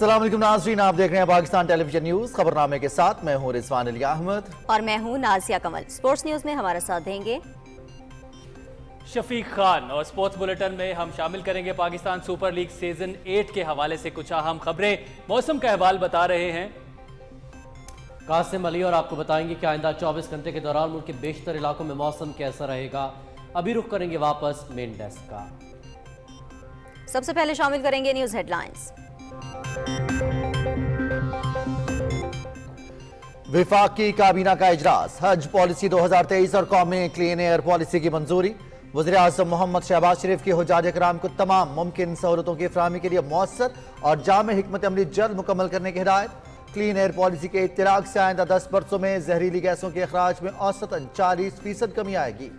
असलम नाजरीन आप देख रहे हैं पाकिस्तान टेलीविजन न्यूज खबरनामे के साथ मैं हूँ रिजवान अली अहमद और मैं हूँ नाजिया कमल स्पोर्ट्स न्यूज में हमारा साथ देंगे शफीक खान और स्पोर्ट्स बुलेटिन में हम शामिल करेंगे Pakistan super league season eight के हवाले से कुछ अहम खबरें मौसम का अहवाल बता रहे हैं कासिम अली और आपको बताएंगे कि आइंदा चौबीस घंटे के दौरान मुल्क के बेशतर इलाकों में मौसम कैसा रहेगा अभी रुख करेंगे वापस मेन डेस्क का सबसे पहले शामिल करेंगे न्यूज हेडलाइंस की काबीना का इजलास हज पॉलिसी 2023 और कौमी क्लीन एयर पॉलिसी की मंजूरी वजी अजम मोहम्मद शहबाज शरीफ की हजाज कराम को तमाम मुमकिन सहूलतों की फ्राहमी के लिए मौसर और जाम हमत अमली जल्द मुकम्मल करने की हिदायत क्लीन एयर पॉलिसी के इतराक से आइंदा दस बरसों में जहरीली गैसों के अखराज में औसतन चालीस फीसद कमी आएगी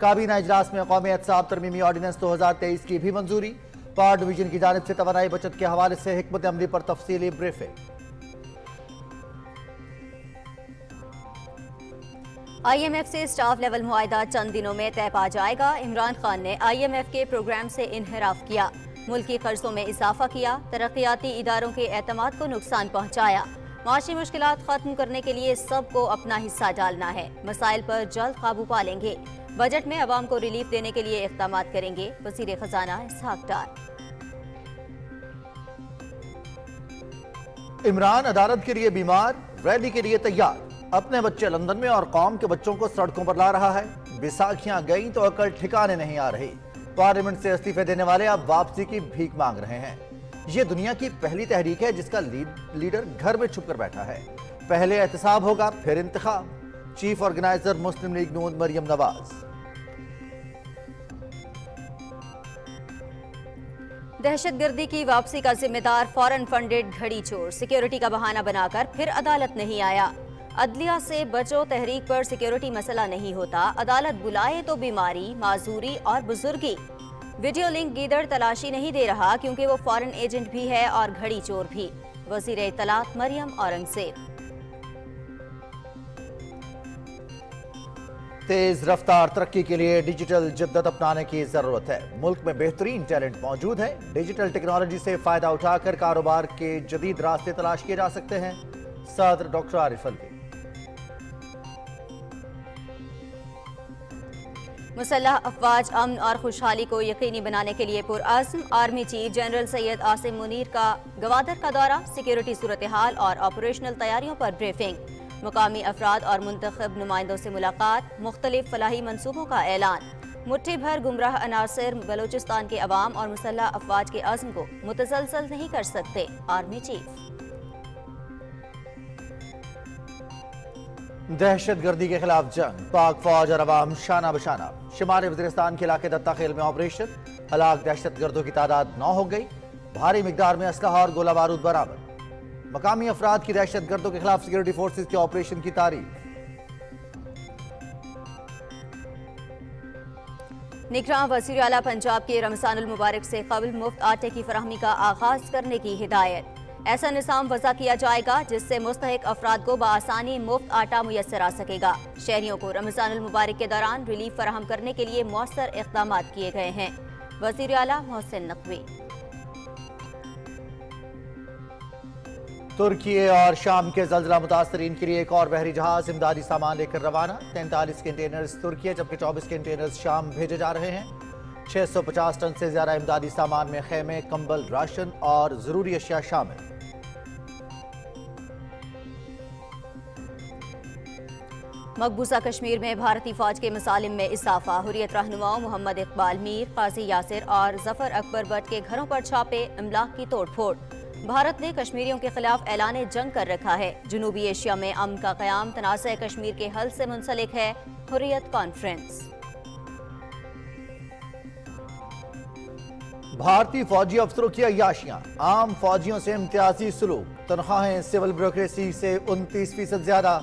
काबीना इजलास में कौमी एहसाब तरमीमी ऑर्डीनेंस दो हज़ार तेईस की भी मंजूरी पार डिवीजन की जानब से तोानाई बचत के हवाले से हमत अमली पर तफसीली ब्रीफिंग आईएमएफ से स्टाफ लेवल माहा चंद दिनों में तय पा जाएगा इमरान खान ने आईएमएफ के प्रोग्राम से इनहराफ किया मुल्की कर्जों में इजाफा किया तरक्याती इदारों के अहतम को नुकसान पहुँचाया माशी मुश्किल ख़त्म करने के लिए सबको अपना हिस्सा डालना है मसाइल पर जल्द काबू पा लेंगे बजट में आवाम को रिलीफ देने के लिए इकदाम करेंगे वजीर खजाना इसहाकदार इमरान अदालत के लिए बीमार रैली के लिए तैयार अपने बच्चे लंदन में और कौम के बच्चों को सड़कों पर ला रहा है विसाखियां गई तो अकल ठिकाने नहीं आ रही पार्लियामेंट से इस्तीफे देने वाले अब वापसी की भीख मांग रहे हैं ये दुनिया की पहली तहरीक है जिसका लीडर घर में छुप कर बैठा है पहले एहतसाब होगा फिर इंतखा चीफ ऑर्गेनाइजर मुस्लिम लीग नून मरियम नवाज दहशतगर्दी की वापसी का जिम्मेदार फॉरेन फंडेड घड़ी चोर सिक्योरिटी का बहाना बनाकर फिर अदालत नहीं आया अदलिया से बचो तहरीक पर सिक्योरिटी मसला नहीं होता अदालत बुलाए तो बीमारी माजूरी और बुजुर्गी वीडियो लिंक गीदड़ तलाशी नहीं दे रहा क्योंकि वो फॉरेन एजेंट भी है और घड़ी चोर भी वजीर इतलात मरियम औरंगजेब तेज रफ्तार तरक्की के लिए डिजिटल जिद्दत अपनाने की जरूरत है मुल्क में बेहतरीन टैलेंट मौजूद है डिजिटल टेक्नोलॉजी से फायदा उठाकर कारोबार के जदीद रास्ते तलाश किए जा सकते हैं सदर डॉक्टर आरिफ अली मुसलह अफवाज अमन और खुशहाली को यकीनी बनाने के लिए पुरज़म army chief general Syed Asim Munir का गवादर का दौरा सिक्योरिटी सूरत हाल और ऑपरेशनल तैयारियों पर ब्रीफिंग मकामी अफराद और मंतखब नुमाइंदों से मुलाकात मुख्तलिफ फलाही मनसूबों का ऐलान मुठ्ठी भर गुमराह अनासर बलोचिस्तान के अवाम और मुसल्ह अफवाज के अजम को मुतसलसल नहीं कर सकते आर्मी चीफ दहशत गर्दी के खिलाफ जंग पाक फौज और अवाम शाना बशाना शुमार वजरिस्तान के इलाके दत्ता खेल में ऑपरेशन हलाक दहशत गर्दों की तादाद नौ हो गई भारी मकदार में असलाह और गोला बारूद बरामद मकामी अफराद की दहशत गर्दों के खिलाफ सिक्योरिटी फोर्सेज के ऑपरेशन की तारीफ निगरान वजीर अला पंजाब के रमजान मुबारक से कबल मुफ्त आटे की फरहमी का आगाज करने की हिदायत ऐसा निज़ाम वजह किया जाएगा जिससे मुस्तक अफराद को बसानी मुफ्त आटा मैसर आ सकेगा शहरियों को रमजान मुबारक के दौरान रिलीफ फराहम करने के लिए मौसर इकदाम किए गए हैं वजीर अला मोहसिन नकवी तुर्की और शाम के जलजिला मुतासरीन के लिए एक और बहरी जहाज इमदादी सामान लेकर रवाना तैंतालीस कंटेनर्स तुर्की जबकि चौबीस कंटेनर्स शाम भेजे जा रहे हैं 650 टन से ज्यादा इमदादी सामान में खेमे कंबल राशन और जरूरी अशिया शामिल मकबूजा कश्मीर में भारतीय फौज के मसालिम में इजाफा हुरियत रहनुमाओं मोहम्मद इकबाल मीर काजी यासिर और जफर अकबर भट्ट के घरों पर छापे अमलाक की तोड़फोड़ भारत ने कश्मीरियों के खिलाफ ऐलान जंग कर रखा है जुनूबी एशिया में अम का क्याम तनाज़ कश्मीर के हल से मुंसलिक है हुरियत कॉन्फ्रेंस भारतीय फौजी अफसरों की अयाशियां आम फौजियों से इम्तियाजी सलूक तनख्वाहें सिविल ब्यूरोक्रेसी से उनतीस फीसद ज्यादा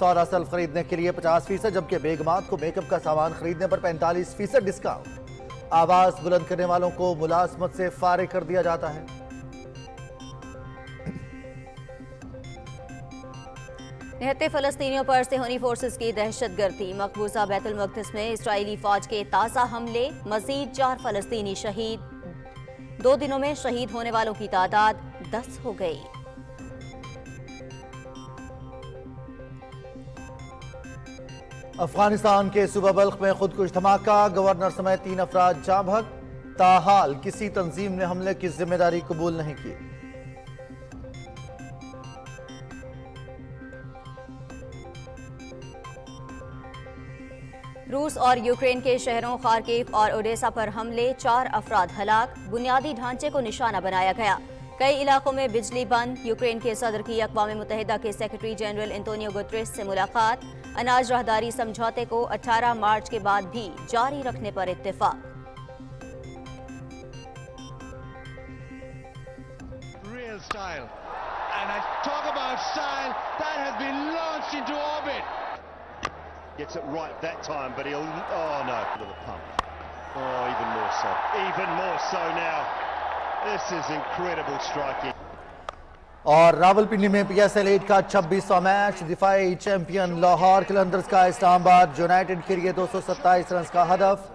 सौरा सल खरीदने के लिए पचास फीसद जबकि बेगमात को मेकअप का सामान खरीदने पर पैंतालीस फीसद डिस्काउंट आवाज बुलंद करने वालों को मुलाजमत से फारिग कर दिया जाता है निहत्ते फलस्तियों पर सेहोनी फोर्सेज की दहशत गर्दी मकबूजा बैतुलमकदस में इसराइली फौज के ताज़ा हमले मजीद चार फलस्तनी शहीद दो दिनों में शहीद होने वालों की तादाद दस हो गई अफगानिस्तान के सुबह बल्ख में खुदकुश धमाका गवर्नर समेत तीन अफराज जाभक ताहाल किसी तंजीम ने हमले की जिम्मेदारी कबूल नहीं की रूस और यूक्रेन के शहरों खारकीव और ओडेसा पर हमले चार अफराद हलाक बुनियादी ढांचे को निशाना बनाया गया कई इलाकों में बिजली बंद यूक्रेन के सदर की अकवा मुतहदा के सेक्रेटरी जनरल एंतोनियो गुतरेस से मुलाकात अनाज राहदारी समझौते को 18 मार्च के बाद भी जारी रखने पर इतफाक style. And I talk about style that has been launched into orbit. Gets it right that time, but he'll... Oh, no. To the pump. Oh, even more so. Even more so now. This is incredible striking. और रावलपिंडी में PSL 8 का 26वां match दिफाई champion Lahore Qalandars का Islamabad united के लिए 227 run का हदफ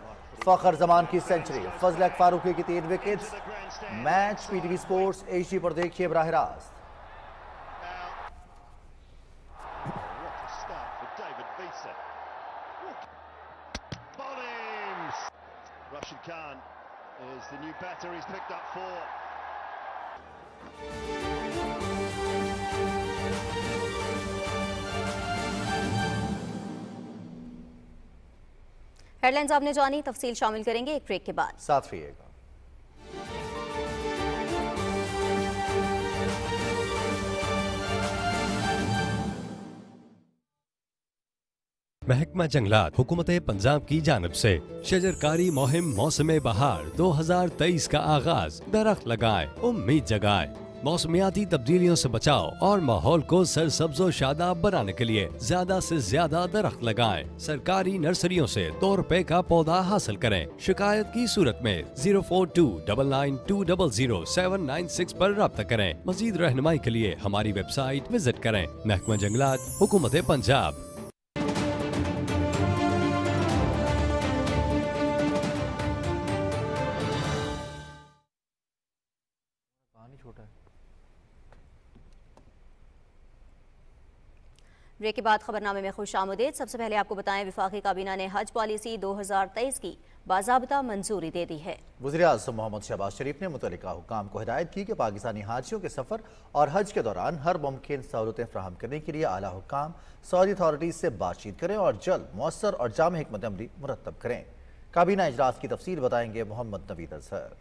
फखर जमान की सेंचुरी फजल फारूकी की तीन विकेट्स मैच पीटीवी स्पोर्ट्स एशी पर देखिए बरह रास्त Saunders, the new batter, he's picked up four. Headlines आपने जानी तफसील शामिल करेंगे एक ब्रेक के बाद साथ रहिएगा महकमा जंगलात हुकूमत पंजाब की जानब से शजरकारी मुहिम मौसम बहार 2023 का आगाज दरख्त लगाए उम्मीद जगाए मौसमियाती तब्दीलियों से बचाओ और माहौल को सरसब्जो शादाब बनाने के लिए ज्यादा से ज्यादा दरख्त लगाएं। सरकारी नर्सरियों से दो रुपए का पौधा हासिल करें शिकायत की सूरत में zero four two double nine two double zero seven nine six आरोप रब्ता करें मजीद रहनुमाई के लिए हमारी वेबसाइट विजिट करें महकमा जंगलात हुकूमत पंजाब ब्रेक के बाद खबरनामे में खुश आमदेद सबसे पहले आपको बताएं विफाकी काबीना ने हज पॉलिसी 2023 की बाजाबता मंजूरी दे दी है वजी अजम मोहम्मद शहबाज शरीफ ने मुतल हुकाम को हिदायत की कि पाकिस्तानी हाजियों के सफर और हज के दौरान हर मुमकिन सहूलतें फ्राहम करने के लिए आला हुकाम सऊदी अथॉरिटीज से बातचीत करें और जल्द मौसर और जाम हमत अमली मुरतब करें काबीना इजलास की तफसील बताएंगे मोहम्मद नवीद अजहर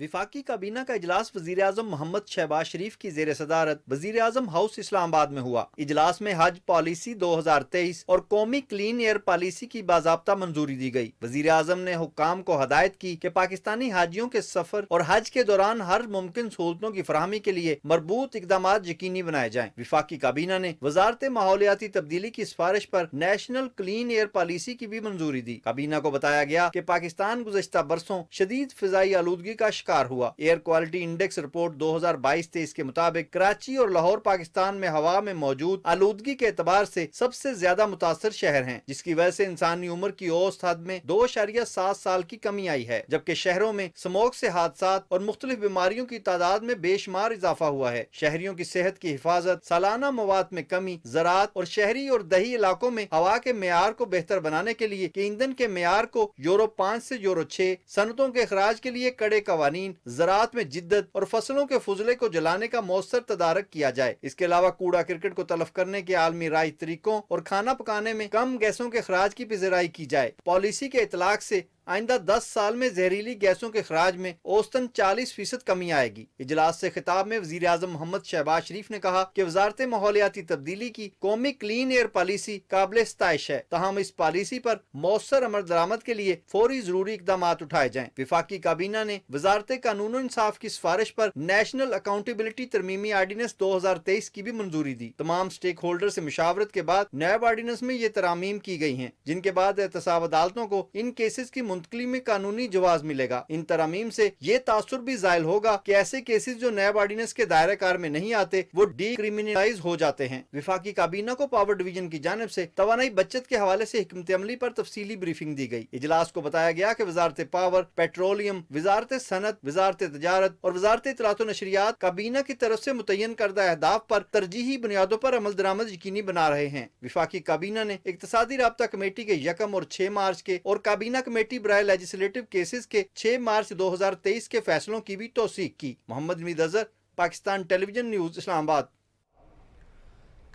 विफाकी काबीना का इजलास वजीर अजम मोहम्मद शहबाज शरीफ की जेर सदारत वजीर अजम हाउस इस्लामाबाद में हुआ इजलास में हज पॉलिसी दो हजार तेईस और कौमी क्लीन एयर पॉलिसी की बाबा मंजूरी दी गई वजीर अजम ने हुकाम को हदायत की कि पाकिस्तानी हाजियों के सफर और हज के दौरान हर मुमकिन सहूलतों की फरहमी के लिए मरबूत इकदाम यकीनी बनाए जाए विफाकी काबीना ने वजारत माहौलियाती तब्दीली की सिफारिश आरोप नेशनल क्लीन एयर पॉलिसी की भी मंजूरी दी काबीना को बताया गया की पाकिस्तान गुजशत बरसों शदीद फिजाई आलूदगी का आविष्कार हुआ एयर क्वालिटी इंडेक्स रिपोर्ट 2022-23 के मुताबिक कराची और लाहौर पाकिस्तान में हवा में मौजूद आलूदगी के एतबार ऐसी सबसे ज्यादा मुतासर शहर है जिसकी वजह से इंसानी उम्र की औसत हद में दो सात साल की कमी आई है जबकि शहरों में स्मोक ऐसी हादसा और मुख्तलिफ बीमारियों की तादाद में बेशुमार इजाफा हुआ है शहरियों की सेहत की हिफाजत सालाना मवाद में कमी ज़रात और शहरी और दही इलाकों में हवा के मैार को बेहतर बनाने के लिए ईंधन के मैार को यूरो पाँच ऐसी यूरो छह सनतों के अखराज के लिए कड़े कवानी कवानीन ज़रात में जिद्दत और फसलों के फजले को जलाने का मौसर तदारक किया जाए इसके अलावा कूड़ा क्रिकेट को तलब करने के आलमी राय तरीकों और खाना पकाने में कम गैसों के अखराज की भी जराई की जाए पॉलिसी के इतलाक ऐसी आइंदा दस साल में जहरीली गैसों के खराज में औसतन चालीस फीसद कमी आएगी इजलास से खिताब में वजी अजम मोहम्मद शहबाज शरीफ ने कहा की वजारत माहौलियाती तब्दीली की कौमी क्लीन एयर पॉलिसी काबिल स्ताइश है तहम इस पॉलिसी पर मौसर अमर दरामद के लिए फौरी जरूरी इकदाम उठाए जाए विफाकी काबीना ने वजारत कानून इंसाफ की सिफारिश आरोप नेशनल अकाउंटेबिलिटी तरमीमी आर्डीनेंस दो हजार तेईस की भी मंजूरी दी तमाम स्टेक होल्डर ऐसी मुशावरत के बाद नैब आर्डीनेंस में ये तरामीम की गई है जिनके बाद एहतसाब अदालतों को इन केसेज की मुंतकली में कानूनी जवाब मिलेगा इन तरामीम ऐसी ये तासर भी जायल होगा की ऐसे केसेज जो नैब ऑर्डिनेंस के दायरे कार में नहीं आते वो डीक्रिमिनलाइज हो जाते हैं विफाकी काबीना को पावर डिवीजन की जानब ऐसी तोानाई बचत के हवाले ऐसी हमत अमली आरोप तफसीली ब्रीफिंग दी गयी इजलास को बताया गया की वजारत पावर पेट्रोलियम वजारत सनत वजारत तजारत और वजारत इतलात नशरियात काबीना की तरफ ऐसी मुतयन करदा अहदाफ आरोप तरजीही बुनियादों आरोप अमल दरामद यकीनी बना रहे हैं विफाकी काबीना ने इकतदी रबता कमेटी के यकम और छह मार्च के और काबीना कमेटी राय लेजिस्लेटिव केसेस के 6 मार्च 2023 के फैसलों की भी तोसीक की मोहम्मद मीद अजहर पाकिस्तान टेलीविजन न्यूज इस्लामाबाद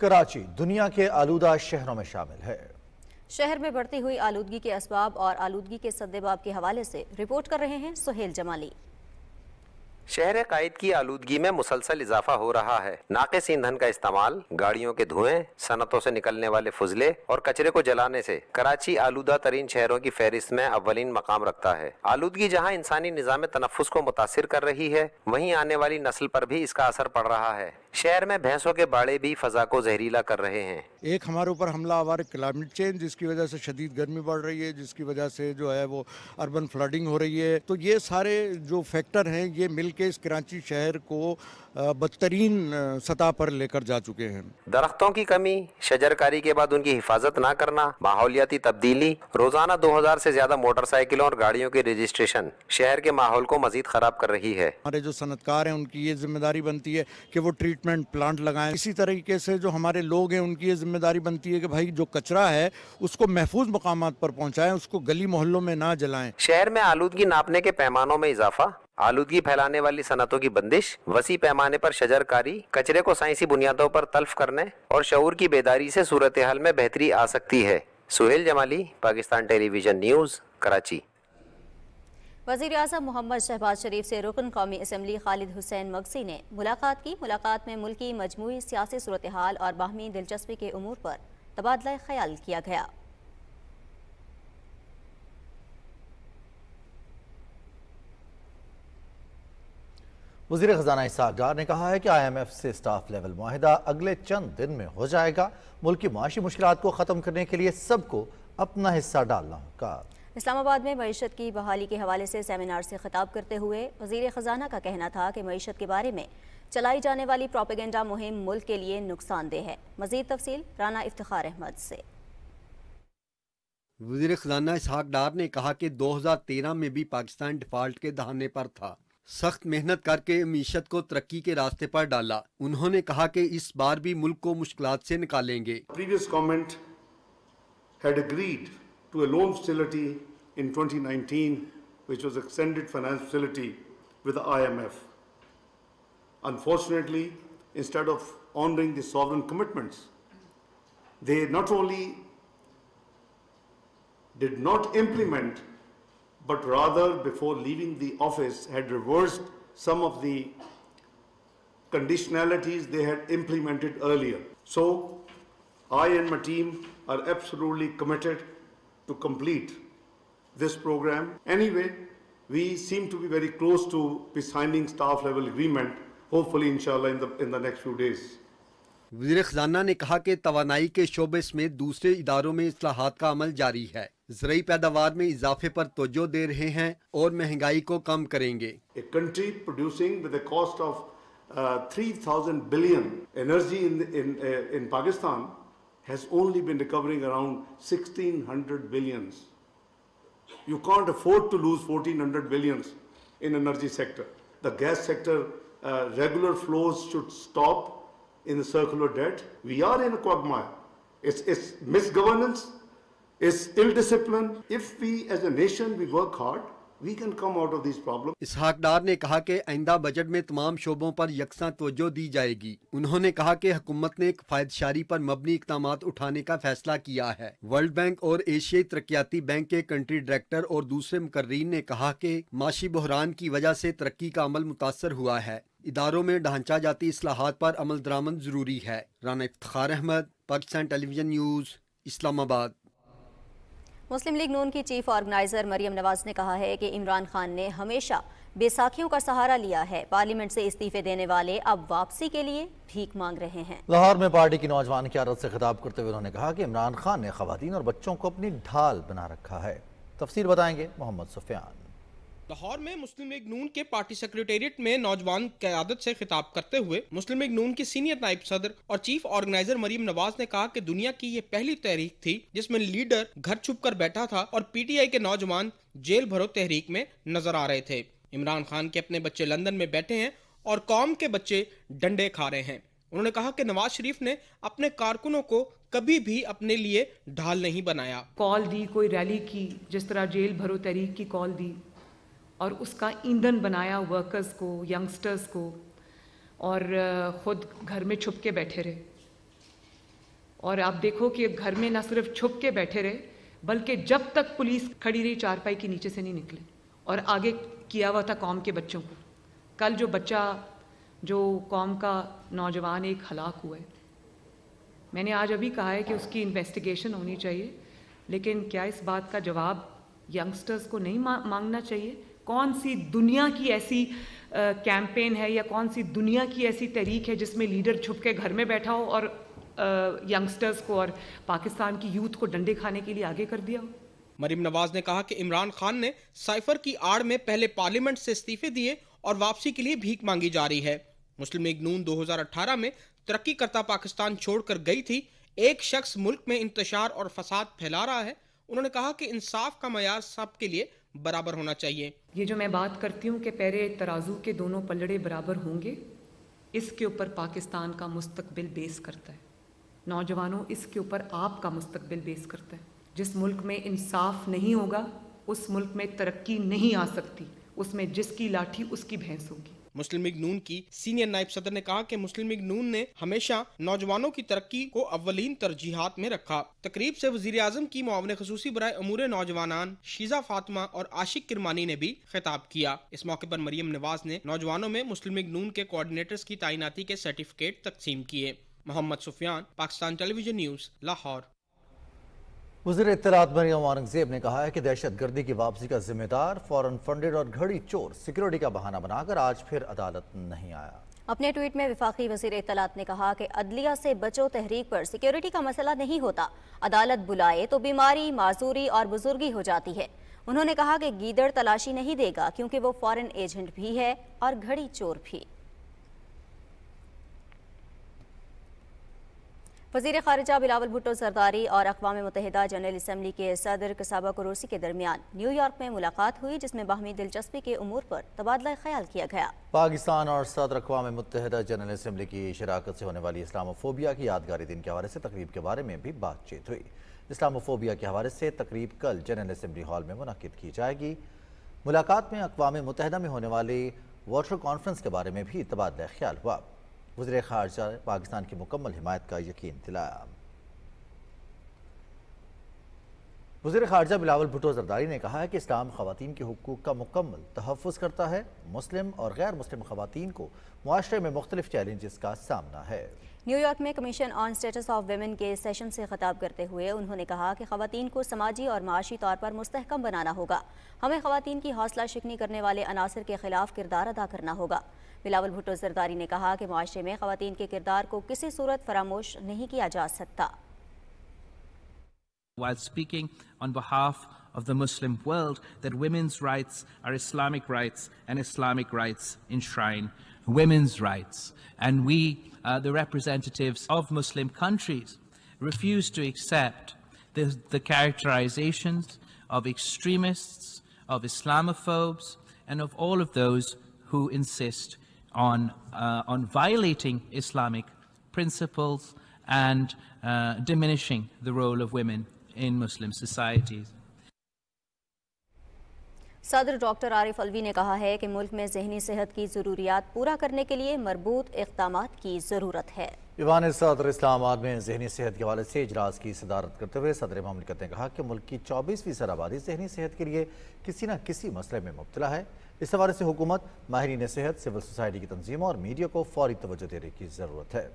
कराची दुनिया के आलूदा शहरों में शामिल है शहर में बढ़ती हुई आलूदगी के असबाब और आलूदगी के सद्देबाब के हवाले से रिपोर्ट कर रहे हैं सुहेल जमाली शहर कायद की आलूदगी में मुसलसल इजाफा हो रहा है नाकिस ईंधन का इस्तेमाल गाड़ियों के धुएं सनतों से निकलने वाले फजले और कचरे को जलाने से कराची आलूदा तरीन शहरों की फहरिस्त में अवलिन मकाम रखता है आलूदगी जहां इंसानी निज़ाम तनफ़ को मुतासर कर रही है वहीं आने वाली नस्ल पर भी इसका असर पड़ रहा है शहर में भैंसों के बाड़े भी फजा को जहरीला कर रहे हैं एक हमारे ऊपर हमला आवार क्लाइमेट चेंज जिसकी वजह से शदीद गर्मी बढ़ रही है जिसकी वजह से जो है वो अर्बन फ्लडिंग हो रही है तो ये सारे जो फैक्टर हैं ये मिल के इस कराची शहर को बदतरीन सतह पर लेकर जा चुके हैं दरख्तों की कमी शजरकारी के बाद उनकी हिफाजत ना करना माहौलियाती तब्दीली रोजाना 2000 से ज्यादा मोटरसाइकिलों और गाड़ियों की रजिस्ट्रेशन शहर के माहौल को मजीद खराब कर रही है हमारे जो सनतकार हैं उनकी ये जिम्मेदारी बनती है कि वो ट्रीटमेंट प्लांट लगाएं इसी तरीके से जो हमारे लोग हैं उनकी ये जिम्मेदारी बनती है कि भाई जो कचरा है उसको महफूज मकाम पर पहुँचाएं उसको गली मोहल्लों में ना जलाएं शहर में आलूदगी नापने के पैमानों में इजाफा आलूदगी फैलाने वाली सनतों की बंदिश वसी पैमाने पर शजरकारी कचरे को साइंसी बुनियादों पर तल्फ करने और शऊर की बेदारी से सूरत हाल में बेहतरी आ सकती है सुहेल जमाली पाकिस्तान टेलीविजन न्यूज़ कराची वजीर अजम मोहम्मद शहबाज शरीफ से रुकन कौमी असम्बली खालिद हुसैन मगसी ने मुलाकात की मुलाकात में मुल्क की मजमू सियासी सूरत हाल और बाहमी दिलचस्पी के अमूर पर तबादला ख्याल किया गया वजीर खजाना इसहागार ने कहा है कि आई एम एफ से स्टाफ लेवल माहिदा अगले चंद दिन में हो जाएगा मुल्क की माशी मुश्किल को ख़त्म करने के लिए सबको अपना हिस्सा डालना होगा इस्लामाबाद में मीशत की बहाली के हवाले से सेमिनार से खिताब करते हुए वजीर ख़जाना का कहना था कि मीशत के बारे में चलाई जाने वाली प्रोपेगेंडा मुहिम मुल्क के लिए नुकसानदेह है मजीद तफसील राना इफ्तार अहमद से वजीर खजाना इसहाक डार ने कहा कि 2013 में भी पाकिस्तान डिफॉल्ट के दहाने पर था सख्त मेहनत करके मीशत को तरक्की के रास्ते पर डाला उन्होंने कहा कि इस बार भी मुल्क को मुश्किल से निकालेंगे previous government had to a loan facility in 2019 which was extended finance facility with IMF unfortunately instead of honouring the sovereign commitments they not only did not implement but rather before leaving the office had reversed some of the conditionalities they had implemented earlier. So I and my team are absolutely committed to complete this program. Anyway, we seem to be very close to signing staff level agreement, hopefully inshallah in the, in the next few days. वजीर खजाना ने कहा कि तोानाई के शोबे समेत दूसरे इदारों में असलाहत का अमल जारी है जरिए पैदावार में इजाफे पर तोजो दे रहे हैं और महंगाई को कम करेंगे A country producing with a cost of uh, 3,000 billion energy in in uh, in Pakistan has only been recovering around 1,600 billions. You can't afford to lose 1,400 billions in energy sector. The gas sector uh, regular flows should stop in the circular debt. We are in a quagmire. It's, it's misgovernance is ill discipline. If we as a nation we work hard, we can come out of these problems. इसहाक डार ने कहा कि आइंदा budget में तमाम शोबों पर यकसा तोजो दी जाएगी उन्होंने कहा कि हुकूमत ने फायदशारी पर मबनी इकदाम उठाने का फैसला किया है वर्ल्ड बैंक और एशियाई तरक्याती बैंक के कंट्री डायरेक्टर और दूसरे मुकर्रीन ने कहा कि माशी बहरान की वजह से तरक्की का अमल मुतासर हुआ है इदारों में ढांचा जाती असलाहत पर अमल दरामद जरूरी है राना इफ्तार Ahmad Pakistan television news Islamabad Muslim league नून की चीफ ऑर्गेनाइजर मरियम नवाज ने कहा है कि इमरान खान ने हमेशा बेसाखियों का सहारा लिया है पार्लियामेंट से इस्तीफे देने वाले अब वापसी के लिए भीख मांग रहे हैं लाहौर में पार्टी की नौजवान की आदत से खिताब करते हुए उन्होंने कहा कि इमरान खान ने खातन और बच्चों को अपनी ढाल बना रखा है तफसर बताएंगे मोहम्मद सुफियान लाहौर में मुस्लिम लीग नून के पार्टी सेक्रेटेरिएट में नौजवान क्यादत से खिताब करते हुए मुस्लिम लीग नून की सीनियर नायब सदर और चीफ ऑर्गेनाइजर मरीम नवाज ने कहा कि दुनिया की ये पहली तहरीक थी जिसमें लीडर घर छुप कर बैठा था और पीटीआई के नौजवान जेल भरो तहरीक में नजर आ रहे थे इमरान खान के अपने बच्चे लंदन में बैठे हैं और कौम के बच्चे डंडे खा रहे हैं उन्होंने कहा कि नवाज शरीफ ने अपने कारकुनों को कभी भी अपने लिए ढाल नहीं बनाया कॉल दी कोई रैली की जिस तरह जेल भरो तहरीक की कॉल दी और उसका ईंधन बनाया वर्कर्स को यंगस्टर्स को और ख़ुद घर में छुप के बैठे रहे और आप देखो कि घर में ना सिर्फ छुप के बैठे रहे बल्कि जब तक पुलिस खड़ी रही चारपाई के नीचे से नहीं निकले और आगे किया हुआ था कौम के बच्चों को कल जो बच्चा जो कौम का नौजवान एक हलाक हुआ है मैंने आज अभी कहा है कि उसकी इन्वेस्टिगेशन होनी चाहिए लेकिन क्या इस बात का जवाब यंगस्टर्स को नहीं मांगना चाहिए कौन सी दुनिया की ऐसी कैंपेन है या कौन सी दुनिया की ऐसी तहरीक है जिसमें लीडर छुप के घर में बैठा हो और यंगस्टर्स को और पाकिस्तान की यूथ को डंडे खाने के लिए आगे कर दिया हो मरीम नवाज ने कहा कि इमरान खान ने साइफर की आड़ में पहले पार्लियामेंट से इस्तीफे दिए और वापसी के लिए भीख मांगी जा रही है मुस्लिम लीग नून 2018 में तरक्की करता पाकिस्तान छोड़कर गई थी एक शख्स मुल्क में इंतजार और फसाद फैला रहा है उन्होंने कहा कि इंसाफ का मैार सबके लिए बराबर होना चाहिए ये जो मैं बात करती हूँ कि पहले तराजू के दोनों पलड़े बराबर होंगे इसके ऊपर पाकिस्तान का मुस्तबिल बेस करता है नौजवानों इसके ऊपर आपका मुस्तबिल बेस करता है जिस मुल्क में इंसाफ नहीं होगा उस मुल्क में तरक्की नहीं आ सकती उसमें जिसकी लाठी उसकी भैंस होगी मुस्लिम लीग नून की सीनियर नायब सदर ने कहा कि मुस्लिम लीग नून ने हमेशा नौजवानों की तरक्की को अवलीन तरजीहत में रखा तकरीब ऐसी वजी अजम की मुआवन खसूसी बरए अमूर नौजवान शीजा फातमा और आशिक किरमानी ने भी खिताब किया इस मौके आरोप मरियम नवाज ने नौजवानों में मुस्लिम लीग नून के कोऑर्डिनेटर्स की तैनाती के सर्टिफिकेट तकसीम किए मोहम्मद सुफियान पाकिस्तान टेलीविजन न्यूज़ लाहौर वजीर इतलात मरियम औरंगजेब ने कहा है कि दहशत गर्दी की वापसी का जिम्मेदार फॉरन फंडेड और घड़ी चोर सिक्योरिटी का बहाना बनाकर आज फिर अदालत नहीं आया अपने ट्वीट में विफाखी वजीर इतलात ने कहा कि अदलिया से बचो तहरीक पर सिक्योरिटी का मसला नहीं होता अदालत बुलाए तो बीमारी माजूरी और बुजुर्गी हो जाती है उन्होंने कहा कि गीदड़ तलाशी नहीं देगा क्योंकि वो फॉरन एजेंट भी है और घड़ी चोर भी वजीर खारजा बिलावल भुट्टो सरदारी और अकवा मुतहदा जनरल इसम्बली के सदर कसाबा कुरूसी के दरमियान न्यूयॉर्क में मुलाकात हुई जिसमें बाहमी दिलचस्पी के अमूर पर तबादला ख्याल किया गया पाकिस्तान और सदर अकवा मुतहदा जनरल इसम्बली की शराकत से होने वाली इस्लामोफोबिया की यादगारी दिन के हवाले से तकरीब के बारे में भी बातचीत हुई इस्लामोफोबिया के हवाले से तकरीब कल जनरल इसम्बली हॉल में मुनद की जाएगी मुलाकात में अकवा मुतहदा में होने वाली वाटर कॉन्फ्रेंस के बारे में भी तबादला ख्याल हुआ वजर खारजा ने पाकिस्तान की मुकम्मल हिमायत का यकीन दिलाया वजीर खारजा बिलावल भुटो जरदारी ने कहा है कि इस्लाम खवतिन के हकूक़ का मुकम्मल तहफ़ करता है मुस्लिम और गैर मुस्लिम खवतिन को माशरे में मुख्तलिफ चैलेंजेस का सामना है न्यूयॉर्क में commission on status of women के सेशन से खताब करते हुए उन्होंने कहा कि खवतिन को समाजी और माशी तौर पर मुस्तकम बनाना होगा हमें खवतिन की हौसला शिकनी करने वाले अनासर के खिलाफ किरदार अदा करना होगा बिलावल भुट्टो जरदारी ने कहा कि माशरे में खातन के किरदार को किसी सूरत फरामोश नहीं किया जा सकता While speaking on behalf of the Muslim world, that women's rights are Islamic rights and Islamic rights enshrine women's rights. And we, uh, the representatives of Muslim countries, refuse to accept the, the characterizations of extremists, of Islamophobes, and of all of those who insist on, uh, on violating Islamic principles and uh, diminishing the role of women in Muslim societies. सदर doctor Arif Alvi ने कहा है कि मुल्क में जहनी सेहत की ज़रूरियात पूरा करने के लिए मरबूत इकदाम की ज़रूरत है ईवान सदर इस्लामाबाद में जहनी सेहत के हवाले से इजलास की सदारत करते हुए सदर ममलिकत ने कहा कि मुल्क की चौबीस फीसद आबादी जहनी सेहत के लिए किसी न किसी मसले में मुबतला है इस हवाले से हुकूमत माहरीन सेहत सिविल सोसाइटी की तंजीमों और मीडिया को फौरी तोज्जो देने की ज़रूरत है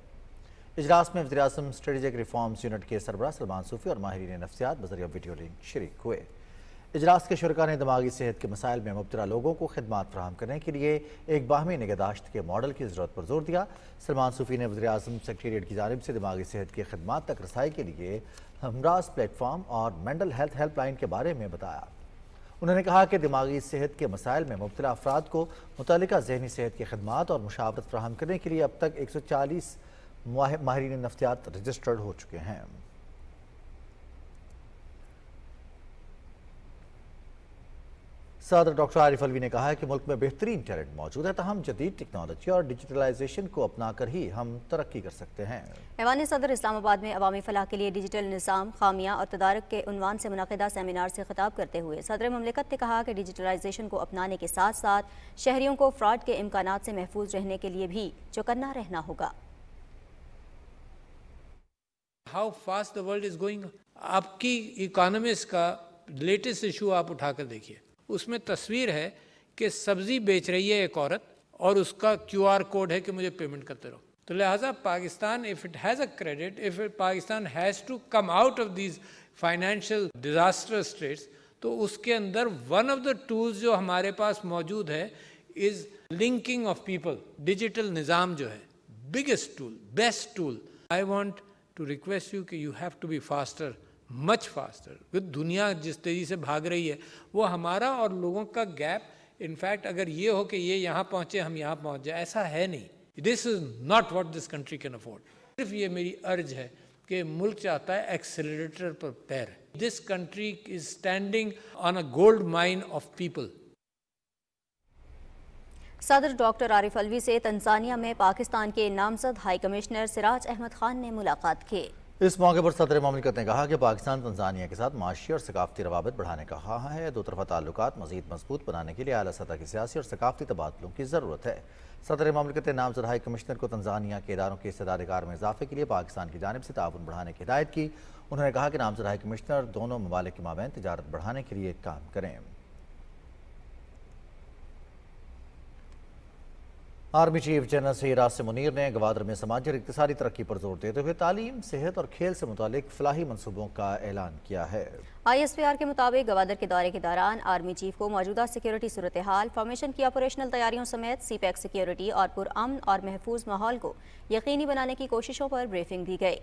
इजलास में वजी अजम स्ट्रेटिक रिफॉर्म्स यूनिट के सरबरा सलमान सूफी और माहरीन नफसियात बजरिया वीडियो लिंक शरीक हुए इजलास के शुरा ने दिमागी सेहत के मसाइल में मुबतला लोगों को खदमात फ्राहम करने के लिए एक बाहमी निगहदाश्त के मॉडल की ज़रूरत पर जोर दिया सलमान सूफी ने वजी अजम सेक्रटेट की जानब से दिमागी सेहत की खदमात तक रसाई के लिए हमराज प्लेटफॉर्म और मैंटल हेल्थ हेल्पलाइन के बारे में बताया उन्होंने कहा कि दिमागी सेहत के मसाइल में मुबतला अफराद को मुतल जहनी सेहत की खदमात और मुशावरत फ्राहम करने के लिए अब तक एक सौ चालीस माहरीन नफ्तियात रजिस्टर्ड हो चुके हैं सदर डॉक्टर आरिफ अलवी ने कहा है कि मुल्क में बेहतरीन टैलेंट मौजूद है तहम जदीद टेक्नोलॉजी और डिजिटलाइजेशन को अपना कर ही हम तरक्की कर सकते हैं ऐवान सदर इस्लामाबाद में अवामी फलाह के लिए डिजिटल निज़ाम खामिया और तदारक के उनवान से मनदा सेमिनार से खिताब करते हुए सदर ममलिकत ने कहा कि डिजिटलाइजेशन को अपनाने के साथ साथ शहरीों को फ्रॉड के इम्कान से महफूज रहने के लिए भी चौकन्ना रहना होगा how fast the world is going आपकी इकोनॉमिक्स का लेटेस्ट इशू आप उठाकर देखिए उसमें तस्वीर है कि सब्ज़ी बेच रही है एक औरत और उसका क्यूआर कोड है कि मुझे पेमेंट करते रहो तो लिहाजा Pakistan if it has a credit if Pakistan has to come out of these financial disaster states तो उसके अंदर वन ऑफ द टूल्स जो हमारे पास मौजूद है is linking of people digital निज़ाम जो है biggest tool best tool I want to request you कि you have to be faster much faster तो दुनिया जिस तेजी से भाग रही है वो हमारा और लोगों का गैप इनफैक्ट अगर ये हो कि ये यहाँ पहुँचे हम यहाँ पहुँच जाए ऐसा है नहीं this is not what this country can afford सिर्फ ये मेरी अर्ज है कि मुल्क चाहता है एक्सेलरेटर पर पैर this country is standing on a gold mine of people सदर डॉक्टर आरिफ अलवी से तंजानिया में पाकिस्तान के नामजद हाई कमिश्नर सिराज अहमद खान ने मुलाकात की इस मौके पर सदर ममलिकत ने कहा कि पाकिस्तान तंजानिया के साथ माशी और सकाफती रवाबत बढ़ाने का कहा है दो तरफा ताल्लुक मजीद मजबूत बनाने के लिए अली सतह के सियासी और सकाफती तबादलों की ज़रूरत है सदर ममलिकत ने नामजद हाई कमिश्नर को तंजानिया के इदारों के इसदादार में इजाफे के लिए पाकिस्तान की जानब से ताउन बढ़ाने की हिदायत की उन्होंने कहा कि नामजद हाई कमिश्नर दोनों ममालिक के माबे तजारत बढ़ाने के लिए काम करें आर्मी चीफ जनरल सही से मुनीर ने गवादर में समाजी और इकतारी तरक्की पर जोर देते हुए तालीम सेहत और खेल से मुतल फलाही मनसूबों का ऐलान किया है आई एस पी आर के मुताबिक गवादर के दौरे के दौरान आर्मी चीफ को मौजूदा सिक्योरिटी सूरत हाल फॉर्मेशन की ऑपरेशनल तैयारियों समेत सी पैक e सिक्योरिटी और पुरअमन और महफूज माहौल को यकीनी बनाने की कोशिशों पर ब्रीफिंग दी गई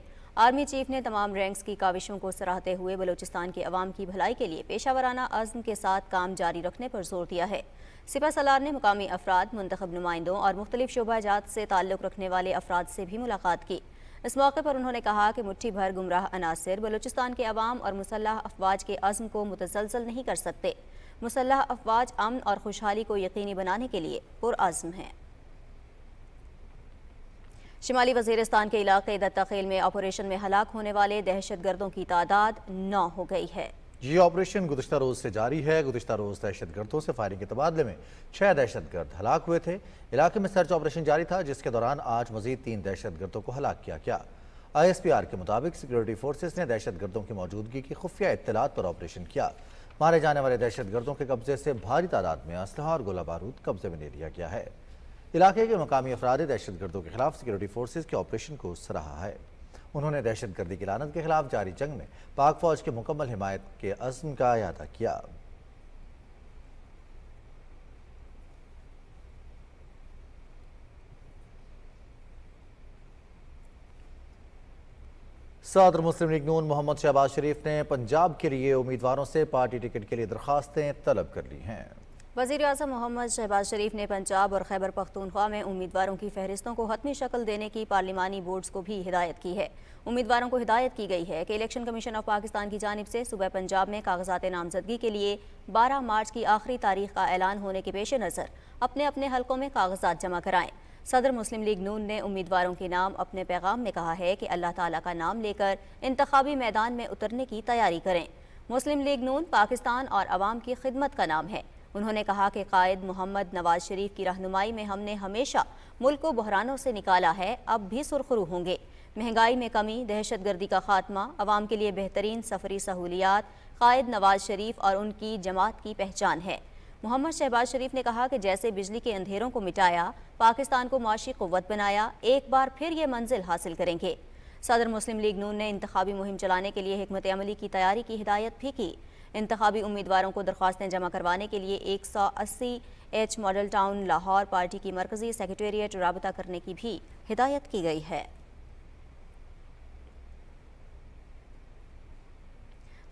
आर्मी चीफ ने तमाम रैंक्स की काविशों को सराहते हुए बलोचिस्तान के अवाम की भलाई के लिए पेशा वराना अज़म के साथ काम जारी रखने पर जोर दिया है सिपा सलार ने मुकामी अफराद मंतखब नुमाइंदों और मुख्तलिफ जात से ताल्लुक़ रखने वाले अफराद से भी मुलाकात की इस मौके पर उन्होंने कहा कि मुठ्ठी भर गुमराह अनासर बलोचिस्तान के अवाम और मुसल्ह अफवाज के अज़म को मुतजलजल नहीं कर सकते मुसल्ह अफवाज अमन और खुशहाली को यकीनी बनाने के लिए पुरज़म हैं शिमाली वजीरस्तान के इलाके दत्ताखेल में ऑपरेशन में हलाक होने वाले दहशत गर्दों की तादाद नौ हो गई है ये ऑपरेशन गुजशत रोज़ से जारी है गुजशत रोज़ दहशत गर्दों से फायरिंग के तबादले में छह दहशत गर्द हलाक हुए थे इलाके में सर्च ऑपरेशन जारी था जिसके दौरान आज मजीद तीन दहशत गर्दों को हलाक किया गया आई एस पी आर के मुताबिक सिक्योरिटी फोर्सेज ने दहशत गर्दों की मौजूदगी की खुफिया इतलात पर ऑपरेशन किया मारे जाने वाले दहशत गर्दों के कब्जे से भारी तादाद में असलहा और गोला बारूद कब्जे में ले लिया गया है इलाके के मकामी अफराद दहशत गर्दों के खिलाफ सिक्योरिटी फोर्सेज के ऑपरेशन को सराहा है उन्होंने दहशत गर्दी की लानत के खिलाफ जारी जंग में पाक फौज के मुकम्मल हिमायत के अज़म का अदा किया सदर मुस्लिम लीग नून मोहम्मद शहबाज शरीफ ने पंजाब के लिए उम्मीदवारों से पार्टी टिकट के लिए दरखास्तें तलब कर ली हैं वजीर अजम मोहम्मद शहबाज शरीफ ने पंजाब और खैबर पख्तूनख्वा में उम्मीदवारों की फहरिस्तों को हतमी शक्ल देने की पार्लिमानी बोर्ड्स को भी हिदायत की है उम्मीदवारों को हिदायत की गई है कि इलेक्शन कमीशन ऑफ पाकिस्तान की जानब से सुबह पंजाब में कागजात नामजदगी के लिए बारह मार्च की आखिरी तारीख का ऐलान होने के पेश नज़र अपने अपने हलकों में कागजात जमा कराएं सदर मुस्लिम लीग नून ने उम्मीदवारों के नाम अपने पैगाम में कहा है कि अल्लाह ताला का नाम लेकर इंतबी मैदान में उतरने की तैयारी करें मुस्लिम लीग नून पाकिस्तान और आवाम की खिदमत का नाम है उन्होंने कहा कि कायद मोहम्मद नवाज शरीफ की रहनुमाई में हमने हमेशा मुल्क को बहरानों से निकाला है अब भी सुरखरू होंगे महंगाई में कमी दहशत गर्दी का खात्मा आवाम के लिए बेहतरीन सफरी सहूलियात कायद नवाज शरीफ और उनकी जमात की पहचान है मोहम्मद शहबाज शरीफ ने कहा कि जैसे बिजली के अंधेरों को मिटाया पाकिस्तान को माशी क़वत बनाया एक बार फिर ये मंजिल हासिल करेंगे सदर मुस्लिम लीग नून ने इंतबी मुहिम चलाने के लिए हमत अमली की तैयारी की हिदायत भी की इंतबी उम्मीदवारों को दरख्वास्तें जमा करवाने के लिए एक सौ अस्सी H model town Lahore party की मरकजी सेक्रेटेरिएट रबता करने की भी हिदायत की गई है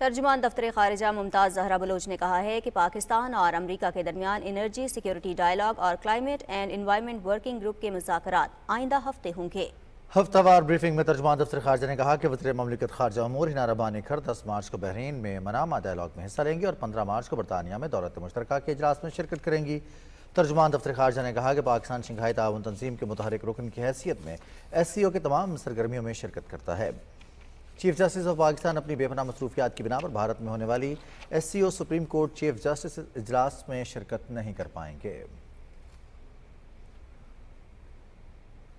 तर्जुमान दफ्तर खारजा मुमताज़ जहरा बलोच ने कहा है कि पाकिस्तान और अमरीका के दरमियान एनर्जी सिक्योरिटी डायलाग और climate and environment working group के मजाक आइंदा हफ्ते होंगे हफ्तावार ब्रीफिंग में तर्जमान दफ्तर खारजा ने कहा कि वजर ममलिकत खारजा अमूर हिना रबानी खर दस मार्च को बहरीन में मनामा डायलॉग में हिस्सा लेंगी और पंद्रह मार्च को बरतानिया में दौलत मुश्तर के अजलास में शिरकत करेंगी तर्जुमान दफ्तर खारजा ने कहा कि पाकिस्तान शंघाई ताउन तंजीम के मुतहरक रुकन की हैसियत में एस सी ओ के तमाम सरगर्मियों में शिरकत करता है चीफ जस्टिस ऑफ पाकिस्तान अपनी बेपना मसरूफियात की बिना पर भारत में होने वाली S C O supreme court chief justice इजलास में शिरकत नहीं कर पाएंगे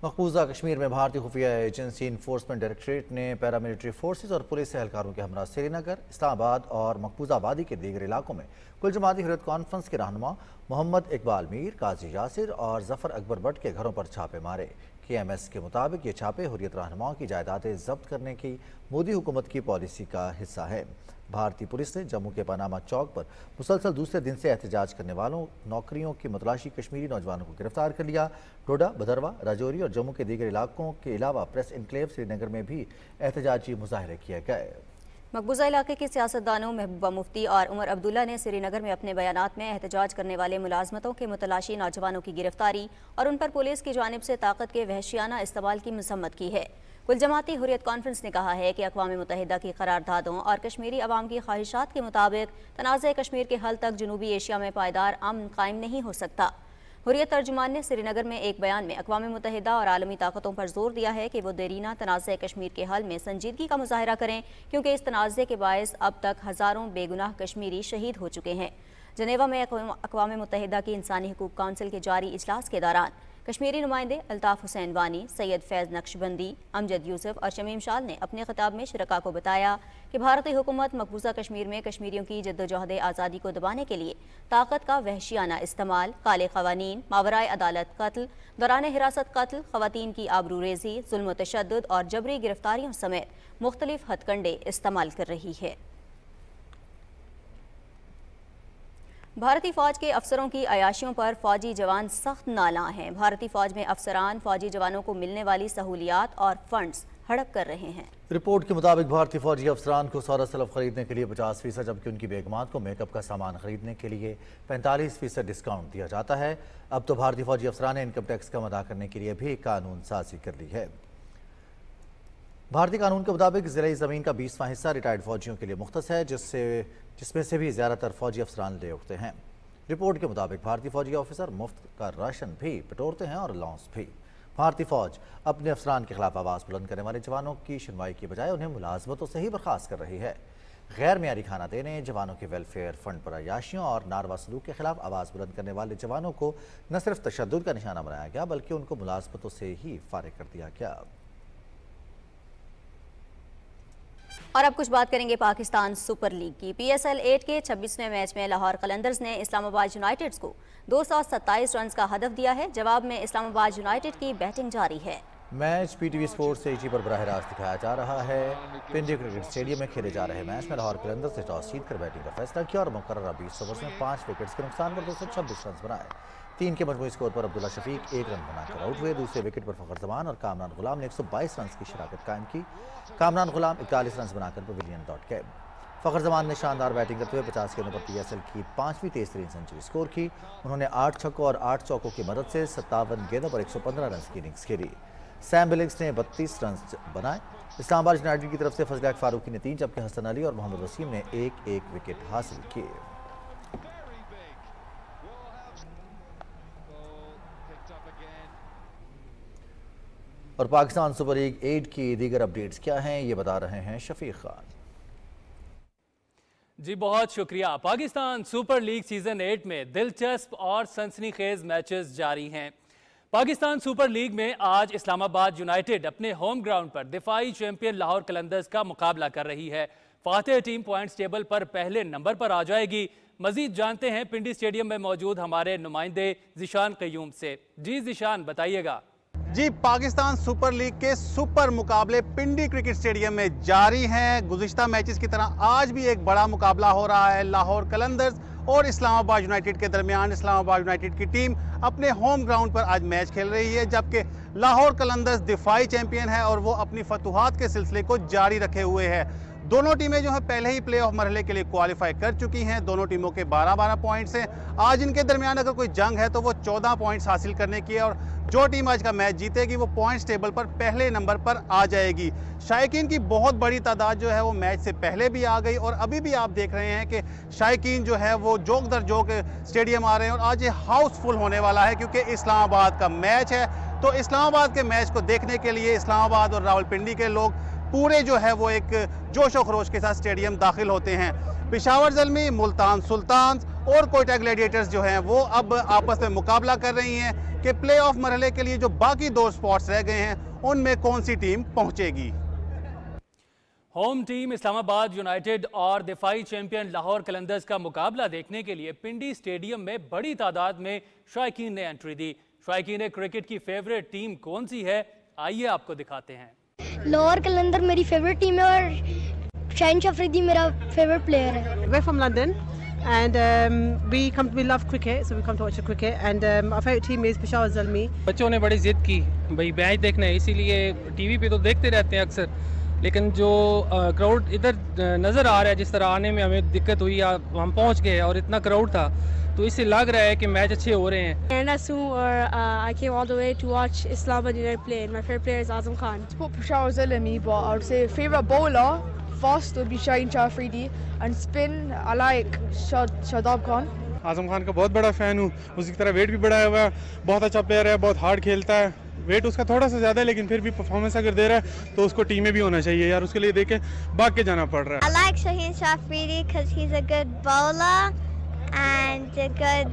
मकबूजा कश्मीर में भारतीय खुफिया एजेंसी इन्फोर्समेंट डायरेक्टरेट ने पैरामिलिट्री फोर्सेज और पुलिस एहलकारों के हमरा श्रीनगर इस्लामाबाद और मकबूजा आबादी के दीगर इलाकों में कुल जमाती हरत कॉन्फ्रेंस के रहनमा मोहम्मद इकबाल मीर काजी यासिर और जफर अकबर भट्ट के घरों पर छापे मारे के एम एस के मुताबिक ये छापे हुरियत रहनुमाओं की जायदादें जब्त करने की मोदी हुकूमत की पॉलिसी का हिस्सा है भारतीय पुलिस ने जम्मू के पनामा चौक पर मुसलसल दूसरे दिन से एहतजाज करने वालों नौकरियों की मतलाशी कश्मीरी नौजवानों को गिरफ्तार कर लिया डोडा भदरवा राजौरी और जम्मू के दीगर इलाकों के अलावा प्रेस इनक्लेव श्रीनगर में भी एहतजाजी मुजाहरे किए गए मकबूजा इलाके के सियासतदानों महबूबा मुफ्ती और उमर अब्दुल्ला ने श्रीनगर में अपने बयान में एहतजाज करने वाले मुलाजमतों के मुतलाशी नौजवानों की गिरफ्तारी और उन पर पुलिस की जानब से ताकत के वहशियाना इस्तेमाल की मजम्मत की है कुल जमाती हुरियत कॉन्फ्रेंस ने कहा है कि अकवा मुतहदा की करारदादों और कश्मीरी आवाम की ख्वाहिशात के मुताबिक तनाज़ कश्मीर के हल तक जनूबी एशिया में पायदार अमन कायम नहीं हो सकता हुरियत तर्जुमान ने श्रीनगर में एक बयान में अकवा मुतहदा और आलमी ताकतों पर जोर दिया है कि वो देरीना तनाज़ कश्मीर के हल में संजीदगी का मुजाहरा करें क्योंकि इस तनाज़े के बायस अब तक हज़ारों बेगुनाह कश्मीरी शहीद हो चुके हैं जनेवा में अकवा मुतहदा की इंसानी हकूक काउंसिल के जारी इजलास के दौरान कश्मीरी नुमाइंदे अल्ताफ़ हुसैन वानी सैयद फैज़ नक्शबंदी अमजद यूसुफ और शमीम शाल ने अपने खिताब में शरका को बताया कि भारतीय हुकूमत मकबूजा कश्मीर में कश्मीरियों की जद्दोजहद आज़ादी को दबाने के लिए ताकत का वहशियाना इस्तेमाल काले कवानीन मावराए अदालत कत्ल दौरान हिरासत कत्ल खवतान की आबरू रेजी जुल्म तशद और जबरी गिरफ्तारियों समेत मुख्तलिफ हथकंडे इस्तेमाल कर रही है भारतीय फौज के अफसरों की अयाशियों पर फौजी जवान सख्त नाला हैं भारतीय फौज में अफसरान फौजी जवानों को मिलने वाली सहूलियात और फंड्स हड़प कर रहे हैं रिपोर्ट के मुताबिक भारतीय फौजी अफसरान को सौदा सलफ खरीदने के लिए पचास फीसद जबकि उनकी बेगमात को मेकअप का सामान खरीदने के लिए पैंतालीस फीसद डिस्काउंट दिया जाता है अब तो भारतीय फौजी अफसरान ने इनकम टैक्स कम अदा करने के लिए भी कानून साजी कर ली है भारतीय कानून के मुताबिक ज़िलाई ज़मीन का बीसवा हिस्सा रिटायर्ड फौजियों के लिए मुख्त है जिससे जिसमें से भी ज़्यादातर फौजी अफसरान ले उठते हैं रिपोर्ट के मुताबिक भारतीय फौजी ऑफिसर मुफ्त का राशन भी बटोरते हैं और अलाउंस भी भारतीय फौज अपने अफसरान के खिलाफ आवाज़ बुलंद करने वाले जवानों की सुनवाई की बजाय उन्हें मुलाजमतों से ही बर्खास्त कर रही है गैर मीरी खाना देने जवानों के वेलफेयर फंड पर अयाशियों और नारवा सलूक के खिलाफ आवाज़ बुलंद करने वाले जवानों को न सिर्फ तशद का निशाना बनाया गया बल्कि उनको मुलाजमतों से ही फारिग कर दिया गया और अब कुछ बात करेंगे पाकिस्तान सुपर लीग की पीएसएल 8 के 26वें मैच में लाहौर कलंदर्स ने इस्लामाबाद यूनाइटेड को 227 रन का हदफ दिया है जवाब में इस्लामाबाद यूनाइटेड की बैटिंग जारी है मैच पीटीवी स्पोर्ट्स से इसी पर बरह रास्त दिखाया जा रहा है पिंडी क्रिकेट स्टेडियम में खेले जा रहे मैच में लाहौर कलंदर्स से टॉस जीत कर बैटिंग का फैसला किया और मुकर्रा बीस ओवर में पांच विकेट के नुकसान पर दो सौ छब्बीस रन बनाए तीन के मजमू स्कोर पर अब्दुल्ला शफीक एक रन बनाकर आउट हुए दूसरे विकेट पर फखर जमान और कामरान गुलाम ने 122 रन की शराकत कायम की कामरान गुलाम इकतालीस रन बनाकर पवेलियन डॉट गए फखर जमान ने शानदार बैटिंग करते हुए पचास गेंदों पर पीएसएल की पांचवीं तेज तरीन सेंचुरी स्कोर की उन्होंने आठ छक्कों और आठ चौकों की मदद से सत्तावन गेंदों पर एक सौ पंद्रह रन की इनिंग्स खेली सैम बिलिंग्स ने बत्तीस रन बनाए इस्लामाबाद यूनाइटेड की तरफ से फजलैक फारूकी ने तीन जबकि हसन अली और मोहम्मद वसीम ने एक एक विकेट हासिल किए और पाकिस्तान सुपर लीग एट की दीगर अपडेट्स क्या हैं ये बता रहे हैं शफीक खान जी बहुत शुक्रिया Pakistan super league season eight में दिलचस्प और सनसनी खेज मैचेस जारी हैं पाकिस्तान सुपर लीग में आज इस्लामाबाद यूनाइटेड अपने होम ग्राउंड पर दिफाई चैंपियन लाहौर कलंदर्स का मुकाबला कर रही है फाते टीम पॉइंट्स टेबल पर पहले नंबर पर आ जाएगी मजीद जानते हैं पिंडी स्टेडियम में मौजूद हमारे नुमाइंदे जिशान कयूम से जी जिशान बताइएगा जी पाकिस्तान सुपर लीग के सुपर मुकाबले पिंडी क्रिकेट स्टेडियम में जारी हैं गुजशत मैचेस की तरह आज भी एक बड़ा मुकाबला हो रहा है लाहौर कलंदर्स और इस्लामाबाद यूनाइटेड के दरमियान इस्लामाबाद यूनाइटेड की टीम अपने होम ग्राउंड पर आज मैच खेल रही है जबकि लाहौर कलंदर्स दिफाई चैंपियन है और वो अपनी फतूहत के सिलसिले को जारी रखे हुए है दोनों टीमें जो है पहले ही प्ले ऑफ मरहले के लिए क्वालिफाई कर चुकी हैं दोनों टीमों के 12-12 पॉइंट्स हैं आज इनके दरमियान अगर कोई जंग है तो वो 14 पॉइंट्स हासिल करने की है और जो टीम आज का मैच जीतेगी वो पॉइंट्स टेबल पर पहले नंबर पर आ जाएगी शायकीन की बहुत बड़ी तादाद जो है वो मैच से पहले भी आ गई और अभी भी आप देख रहे हैं कि शायकीन जो है वो जोक दर जोक स्टेडियम आ रहे हैं और आज ये हाउसफुल होने वाला है क्योंकि इस्लामाबाद का मैच है तो इस्लामाबाद के मैच को देखने के लिए इस्लामाबाद और रावलपिंडी के लोग पूरे जो है वो एक जोश खरोश के साथ स्टेडियम दाखिल होते हैं पिशावर जलमी मुल्तान सुल्तान और कोयटा ग्लैडिएटर्स जो हैं वो अब आपस में मुकाबला कर रही हैं कि प्ले ऑफ मरहले के लिए जो बाकी दो स्पॉट्स रह गए हैं उनमें कौन सी टीम पहुंचेगी होम टीम इस्लामाबाद यूनाइटेड और दिफाई चैंपियन लाहौर कलंदर्स का मुकाबला देखने के लिए पिंडी स्टेडियम में बड़ी तादाद में शायकीन ने एंट्री दी शायकीन क्रिकेट की फेवरेट टीम कौन सी है आइए आपको दिखाते हैं लोअर कलंदर मेरी फेवरेट टीम है और शाहिन शफरीदी मेरा फेवरेट प्लेयर है we from London and we come we love cricket so we come to watch cricket and our favourite team is Peshawar team बच्चों ने बड़ी जिद की भाई मैच देखना है इसीलिए टीवी पे तो देखते रहते हैं अक्सर लेकिन जो क्राउड इधर नज़र आ रहा है जिस तरह आने में हमें दिक्कत हुई हम पहुंच गए और इतना क्राउड था तो इसे लग रहा है कि मैच अच्छे हो रहे हैं और आजम खान का बहुत बड़ा फैन हूँ उसकी तरह वेट भी बढ़ाया हुआ है बहुत अच्छा प्लेयर है बहुत हार्ड खेलता है वेट उसका थोड़ा सा ज्यादा है लेकिन फिर भी परफॉर्मेंस अगर दे रहा है तो उसको टीम में भी होना चाहिए यार उसके लिए देखें भाग के जाना पड़ रहा है and a good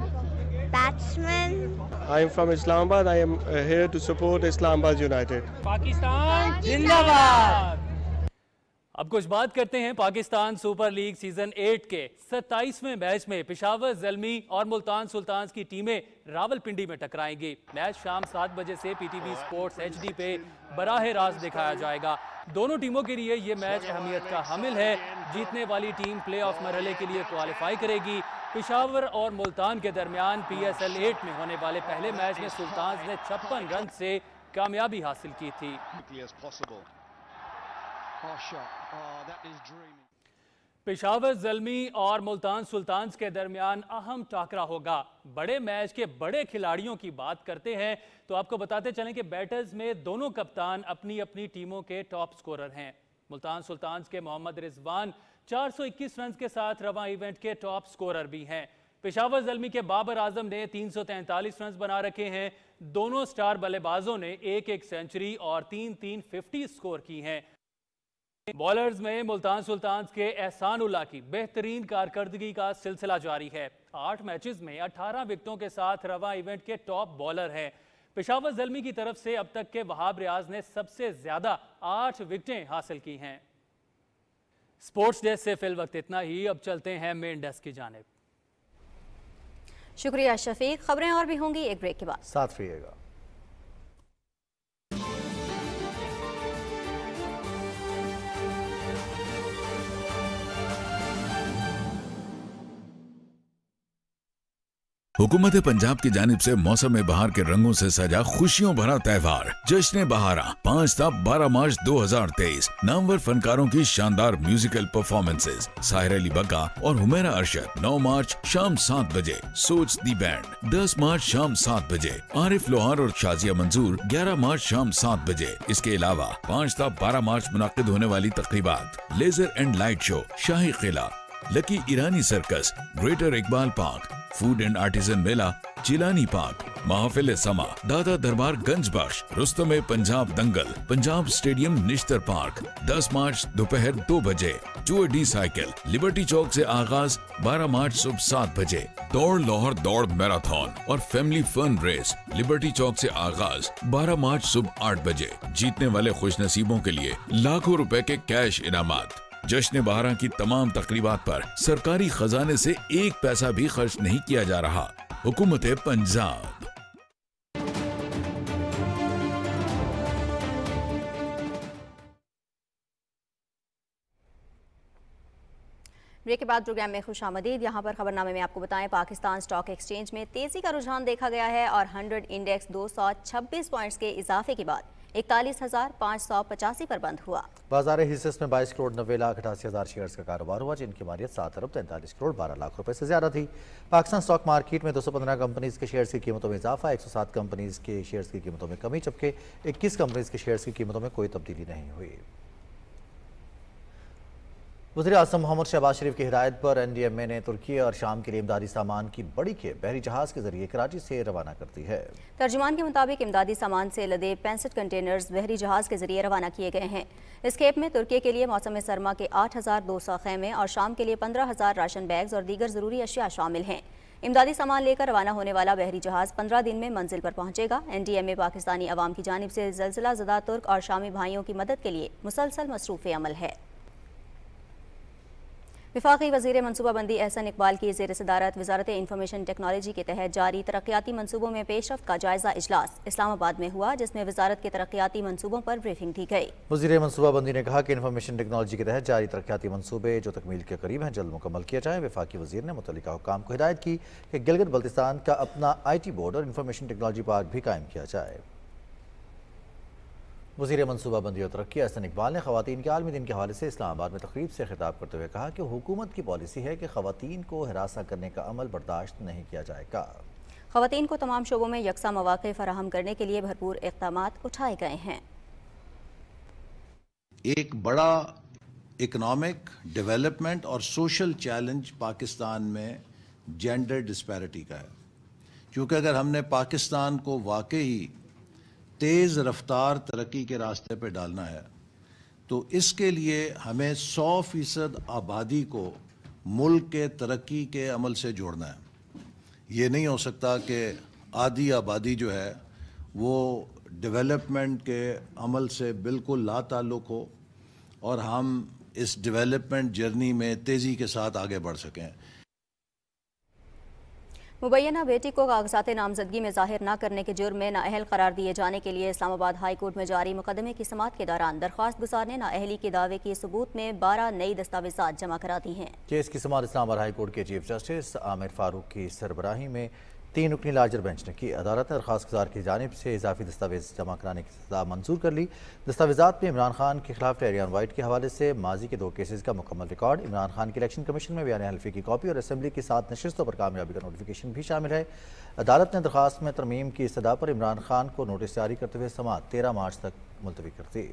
batsman. I am from Islamabad. I am uh, here to support Islamabad United. Pakistan जिंदाबाद अब कुछ बात करते हैं पाकिस्तान सुपर लीग सीजन 8 के 27वें मैच में पिशावर जलमी और मुल्तान सुल्तान की टीमें रावलपिंडी में टकराएंगी मैच शाम सात बजे से पीटीवी स्पोर्ट्स एचडी पे बराह रास्त दिखाया जाएगा दोनों टीमों के लिए ये मैच अहमियत का हामिल है जीतने वाली टीम प्लेऑफ मरहले के लिए क्वालिफाई करेगी पिशावर और मुल्तान के दरमियान पी एस एल एट में होने वाले पहले मैच में सुल्तान ने छप्पन रन से कामयाबी हासिल की थी ah, पिशावर जलमी और मुल्तान सुल्तान के दरमियान अहम टाकरा होगा बड़े मैच के बड़े खिलाड़ियों की बात करते हैं तो आपको बताते चलें कि बैटर्स में दोनों कप्तान अपनी अपनी टीमों के टॉप स्कोरर हैं मुल्तान सुल्तान के मोहम्मद रिजवान 421 रन के साथ रवा इवेंट के टॉप स्कोरर भी हैं पेशावर जलमी के बाबर आजम ने 343 रन बना रखे हैं दोनों स्टार बल्लेबाजों ने एक एक सेंचुरी और तीन तीन फिफ्टी स्कोर की हैं बॉलर्स में मुल्तान सुल्तान के एहसान उल्ला की बेहतरीन कारकर्दगी का सिलसिला जारी है आठ मैचेस में 18 विकेटों के साथ रवा इवेंट के टॉप बॉलर हैं पेशावर जलमी की तरफ से अब तक के वहाब रियाज ने सबसे ज्यादा आठ विकटें हासिल की हैं स्पोर्ट्स डेस्क से फिल वक्त इतना ही अब चलते हैं मेन डेस्क की जानब शुक्रिया शफीक खबरें और भी होंगी एक ब्रेक के बाद साथ रहिएगा हुकूमत पंजाब की जानब ऐसी मौसम में बहार के रंगों ऐसी सजा खुशियों भरा त्यौहार जश्न बहारा पाँच था बारह मार्च दो हजार तेईस नामवर फनकारों की शानदार म्यूजिकल परफॉर्मेंसेज साहिर अली बक्का और हुमेरा अरशद नौ मार्च शाम सात बजे सोच दी बैंड दस मार्च शाम सात बजे आरिफ लोहार और शाजिया मंजूर ग्यारह मार्च शाम सात बजे इसके अलावा पाँच था बारह मार्च मुनद होने वाली तकरीबा लेजर एंड लाइट शो शाही किला Lucky Irani circus greater Iqbal park food and artisan मेला चिलानी पार्क महाफिल समा दादा दरबार गंज बख्श रुस्तम पंजाब दंगल Punjab stadium Nishtar park 10 March दोपहर दो बजे चुअ डी साइकिल लिबर्टी चौक से आगाज 12 मार्च सुबह सात बजे दौड़ लाहौर दौड़ मैराथन और फैमिली फन रेस लिबर्टी चौक से आगाज 12 मार्च सुबह आठ बजे जीतने वाले खुश नसीबों के लिए लाखों रूपए के कैश इनामत जश्न बारह की तमाम तकरीबात पर सरकारी खजाने से एक पैसा भी खर्च नहीं किया जा रहा हुकूमत पंजाब ब्रेक के बाद प्रोग्राम में खुश आमदीद यहाँ पर खबरनामे में आपको बताएं पाकिस्तान स्टॉक एक्सचेंज में तेजी का रुझान देखा गया है और 100 इंडेक्स 226 पॉइंट्स के इजाफे के बाद इकतालीस हजार पाँच सौ पचासी पर बंद हुआ बाजार हिस्से में बाईस करोड़ नब्बे लाख अठासी हजार शेयर का कारोबार हुआ जिनकी मालियत सात अरब तैंतालीस करोड़ बारह लाख रुपए से ज्यादा थी पाकिस्तान स्टॉक मार्केट में दो सौ पंद्रह कंपनीज के शेयर्स की कीमतों में इजाफा एक सौ सात कंपनीज के शेयर्स की कीमतों में कमी जबकि इक्कीस कंपनीज के शेयर्स की कीमतों में कोई तब्दीली नहीं हुई वजी अजम मोहम्मद शहबाज शरीफ की हिदायत पर एन डी एम ए ने तुर्की और शाम के लिए इमदादी सामान की बड़ी खेप बहरी जहाज के जरिए कराची से रवाना करती है तर्जुमान के मुताबिक इमदादी सामान से लदे पैंसठ कंटेनर्स बहरी जहाज के जरिए रवाना किए गए हैं इस खेप में तुर्की के लिए मौसम सरमा के आठ हज़ार दो सौ खेमे और शाम के लिए पंद्रह हज़ार राशन बैग्स और दीगर ज़रूरी अशिया शामिल हैं इमदादी सामान लेकर रवाना होने वाला बहरी जहाज पंद्रह दिन में मंजिल पर पहुंचेगा N D M A Pakistani आवाम की जानब से जलजिला जदा तुर्क और शामी भाइयों की मदद के लिए मुसलसल मसरूफ़ अमल है विफाकी वजीर मनसूबाबंदी एहसन इकबाल की जेर सदारत वजारत इंफॉर्मेशन टेक्नोलॉजी के तहत जारी तरक्याती मनसूबों में पेशरफ का जायजा इजलास इस्लामाबाद में हुआ जिसमें वजारत के तरक्याती मनसूबों पर ब्रीफिंग दी गई वजी मनसूबाबंदी ने कहा कि इंफॉर्मेशन टेक्नोलॉजी के तहत जारी तरक्याती मनसूबे जो तकमील के करीब हैं जल्द मुकम्मल किया जाए विफाक वजीर ने मुतल हुकाम को हिदायत की कि गिलगत बल्तिस्तान का अपना आई टी बोर्ड और इंफॉर्मेशन टेक्नोलॉजी पार्क भी कायम किया जाए मनसूबा मनसूबाबंदी और तरक्की असन इकबाल ने खातन के आलमी दिन के हवाले से इस्लामाबाद में तकरीब से खिताब करते हुए कहा कि हुकूमत की पॉलिसी है कि खातन को हरासा करने का अमल बर्दाश्त नहीं किया जाएगा खातन को तमाम शोबों में यकसा मौाक़े फराहम करने के लिए भरपूर इकदाम उठाए गए हैं एक बड़ा इकनॉमिक डेवलपमेंट और सोशल चैलेंज पाकिस्तान में जेंडर डिस्पैरिटी का है क्योंकि अगर हमने पाकिस्तान को वाकई तेज़ रफ्तार तरक्की के रास्ते पर डालना है तो इसके लिए हमें सौ फ़ीसद आबादी को मुल्क के तरक्की के अमल से जोड़ना है ये नहीं हो सकता कि आधी आबादी जो है वो डेवलपमेंट के अमल से बिल्कुल ला ताल्लुक़ हो और हम इस डेवलपमेंट जर्नी में तेज़ी के साथ आगे बढ़ सकें मुबैना बेटी को कागजात नामजदगी में जाहिर न करने के जुर्म में नाअहल करार दिए जाने के लिए इस्लामाबाद हाई कोर्ट में जारी मुकदमे की समात के दौरान दरख्वास्त गुजार ने नाअहली के दावे के सबूत में बारह नई दस्तावेजा जमा करा दी हैं केस की समात इस्लामाबाद हाई कोर्ट के चीफ जस्टिस आमिर फारूक की सरबराही में तीन रुकनी लार्जर बेंच ने की अदालत ने गुजार की जानब से इजाफी दस्तावेज जमा कराने की सजा मंजूर कर ली दस्तावेजा में इमरान खान के खिलाफ टेरियान वाइट के हवाले से माजी के दो केसेज का मुकम्मल रिकॉर्ड इमरान खान के इलेक्शन कमीशन में बयान हल्फी की कॉपी और असम्बली की सात नशस्तों पर कामयाबी का नोटिफिकेशन भी शामिल है अदालत ने दरखास्त में तरमीम की सदा पर इमरान खान को नोटिस जारी करते हुए समात तेरह मार्च तक मुलतवी कर दी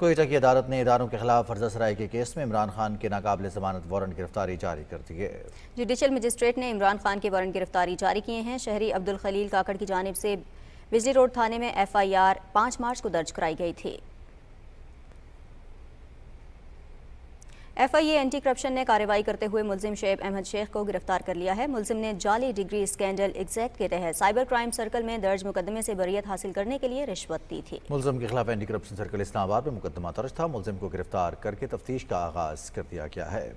कोयटा की अदालत ने इदारों के खिलाफ फर्जा सराय के केस में इमरान खान के नाकबले जमानत वारंट गिरफ्तारी जारी कर दिए जुडिशल मजिस्ट्रेट ने इमरान खान के वारंट गिरफ्तारी जारी किए हैं शहरी अब्दुल खलील काकड़ की जानब से बिजली रोड थाने में एफ आई आर पाँच मार्च को दर्ज कराई गई थी एफआईए एंटी करप्शन ने कार्रवाई करते हुए मुलिम शेब अहमद शेख को गिरफ्तार कर लिया है मुलिम ने जाली डिग्री स्कैंडल एग्जैक्ट के तहत साइबर क्राइम सर्कल में दर्ज मुकदमे से बरीत हासिल करने के लिए रिश्वत दी थी मुलिम के खिलाफ एंटी करप्शन सर्कल इस्लामाबाद में मुकदमा दर्ज था मुलिम को गिरफ्तार करके तफ्तीश का आगाज कर दिया गया है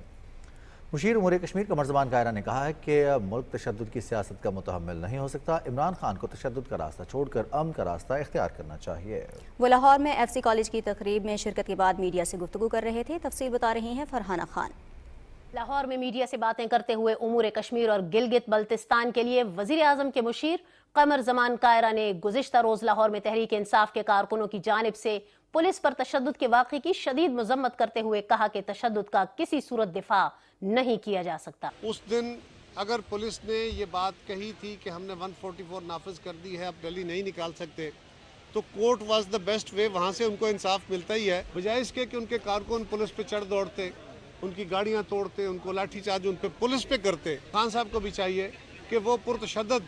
मुशीर उमर कश्मीर का मर्जबान कायरा ने कहा है कि मुल्क तशद की सियासत का मुतहमल नहीं हो सकता इमरान खान को तशद का रास्ता छोड़कर अम का रास्ता इख्तियार करना चाहिए वो लाहौर में एफ सी कॉलेज की तकरीब में शिरकत के बाद मीडिया से गुफ्तु कर रहे थे तफसील बता रही हैं फरहाना खान लाहौर में मीडिया से बातें करते हुए उमूर कश्मीर और गिलगित बल्तिस्तान के लिए वजीर अजम के मुशीर कमर जमान कायरा ने गुजशत रोज़ लाहौर में तहरीक इंसाफ के कारकुनों की जानब से पुलिस पर तशद के वाक़े की शदीद मजम्मत करते हुए कहा कि तशद का किसी सूरत दिफा नहीं किया जा सकता उस दिन अगर पुलिस ने ये बात कही थी कि हमने 144 नाफिज कर दी है अब गली नहीं निकाल सकते तो court was the best way वहाँ से उनको इंसाफ मिलता ही है बजाय इसके कि उनके कारकुन पुलिस पे चढ़ दौड़ते उनकी गाड़ियाँ तोड़ते उनको लाठी चार्ज उन पर पुलिस पे करते खान साहब को भी चाहिए कि वो पुरतशद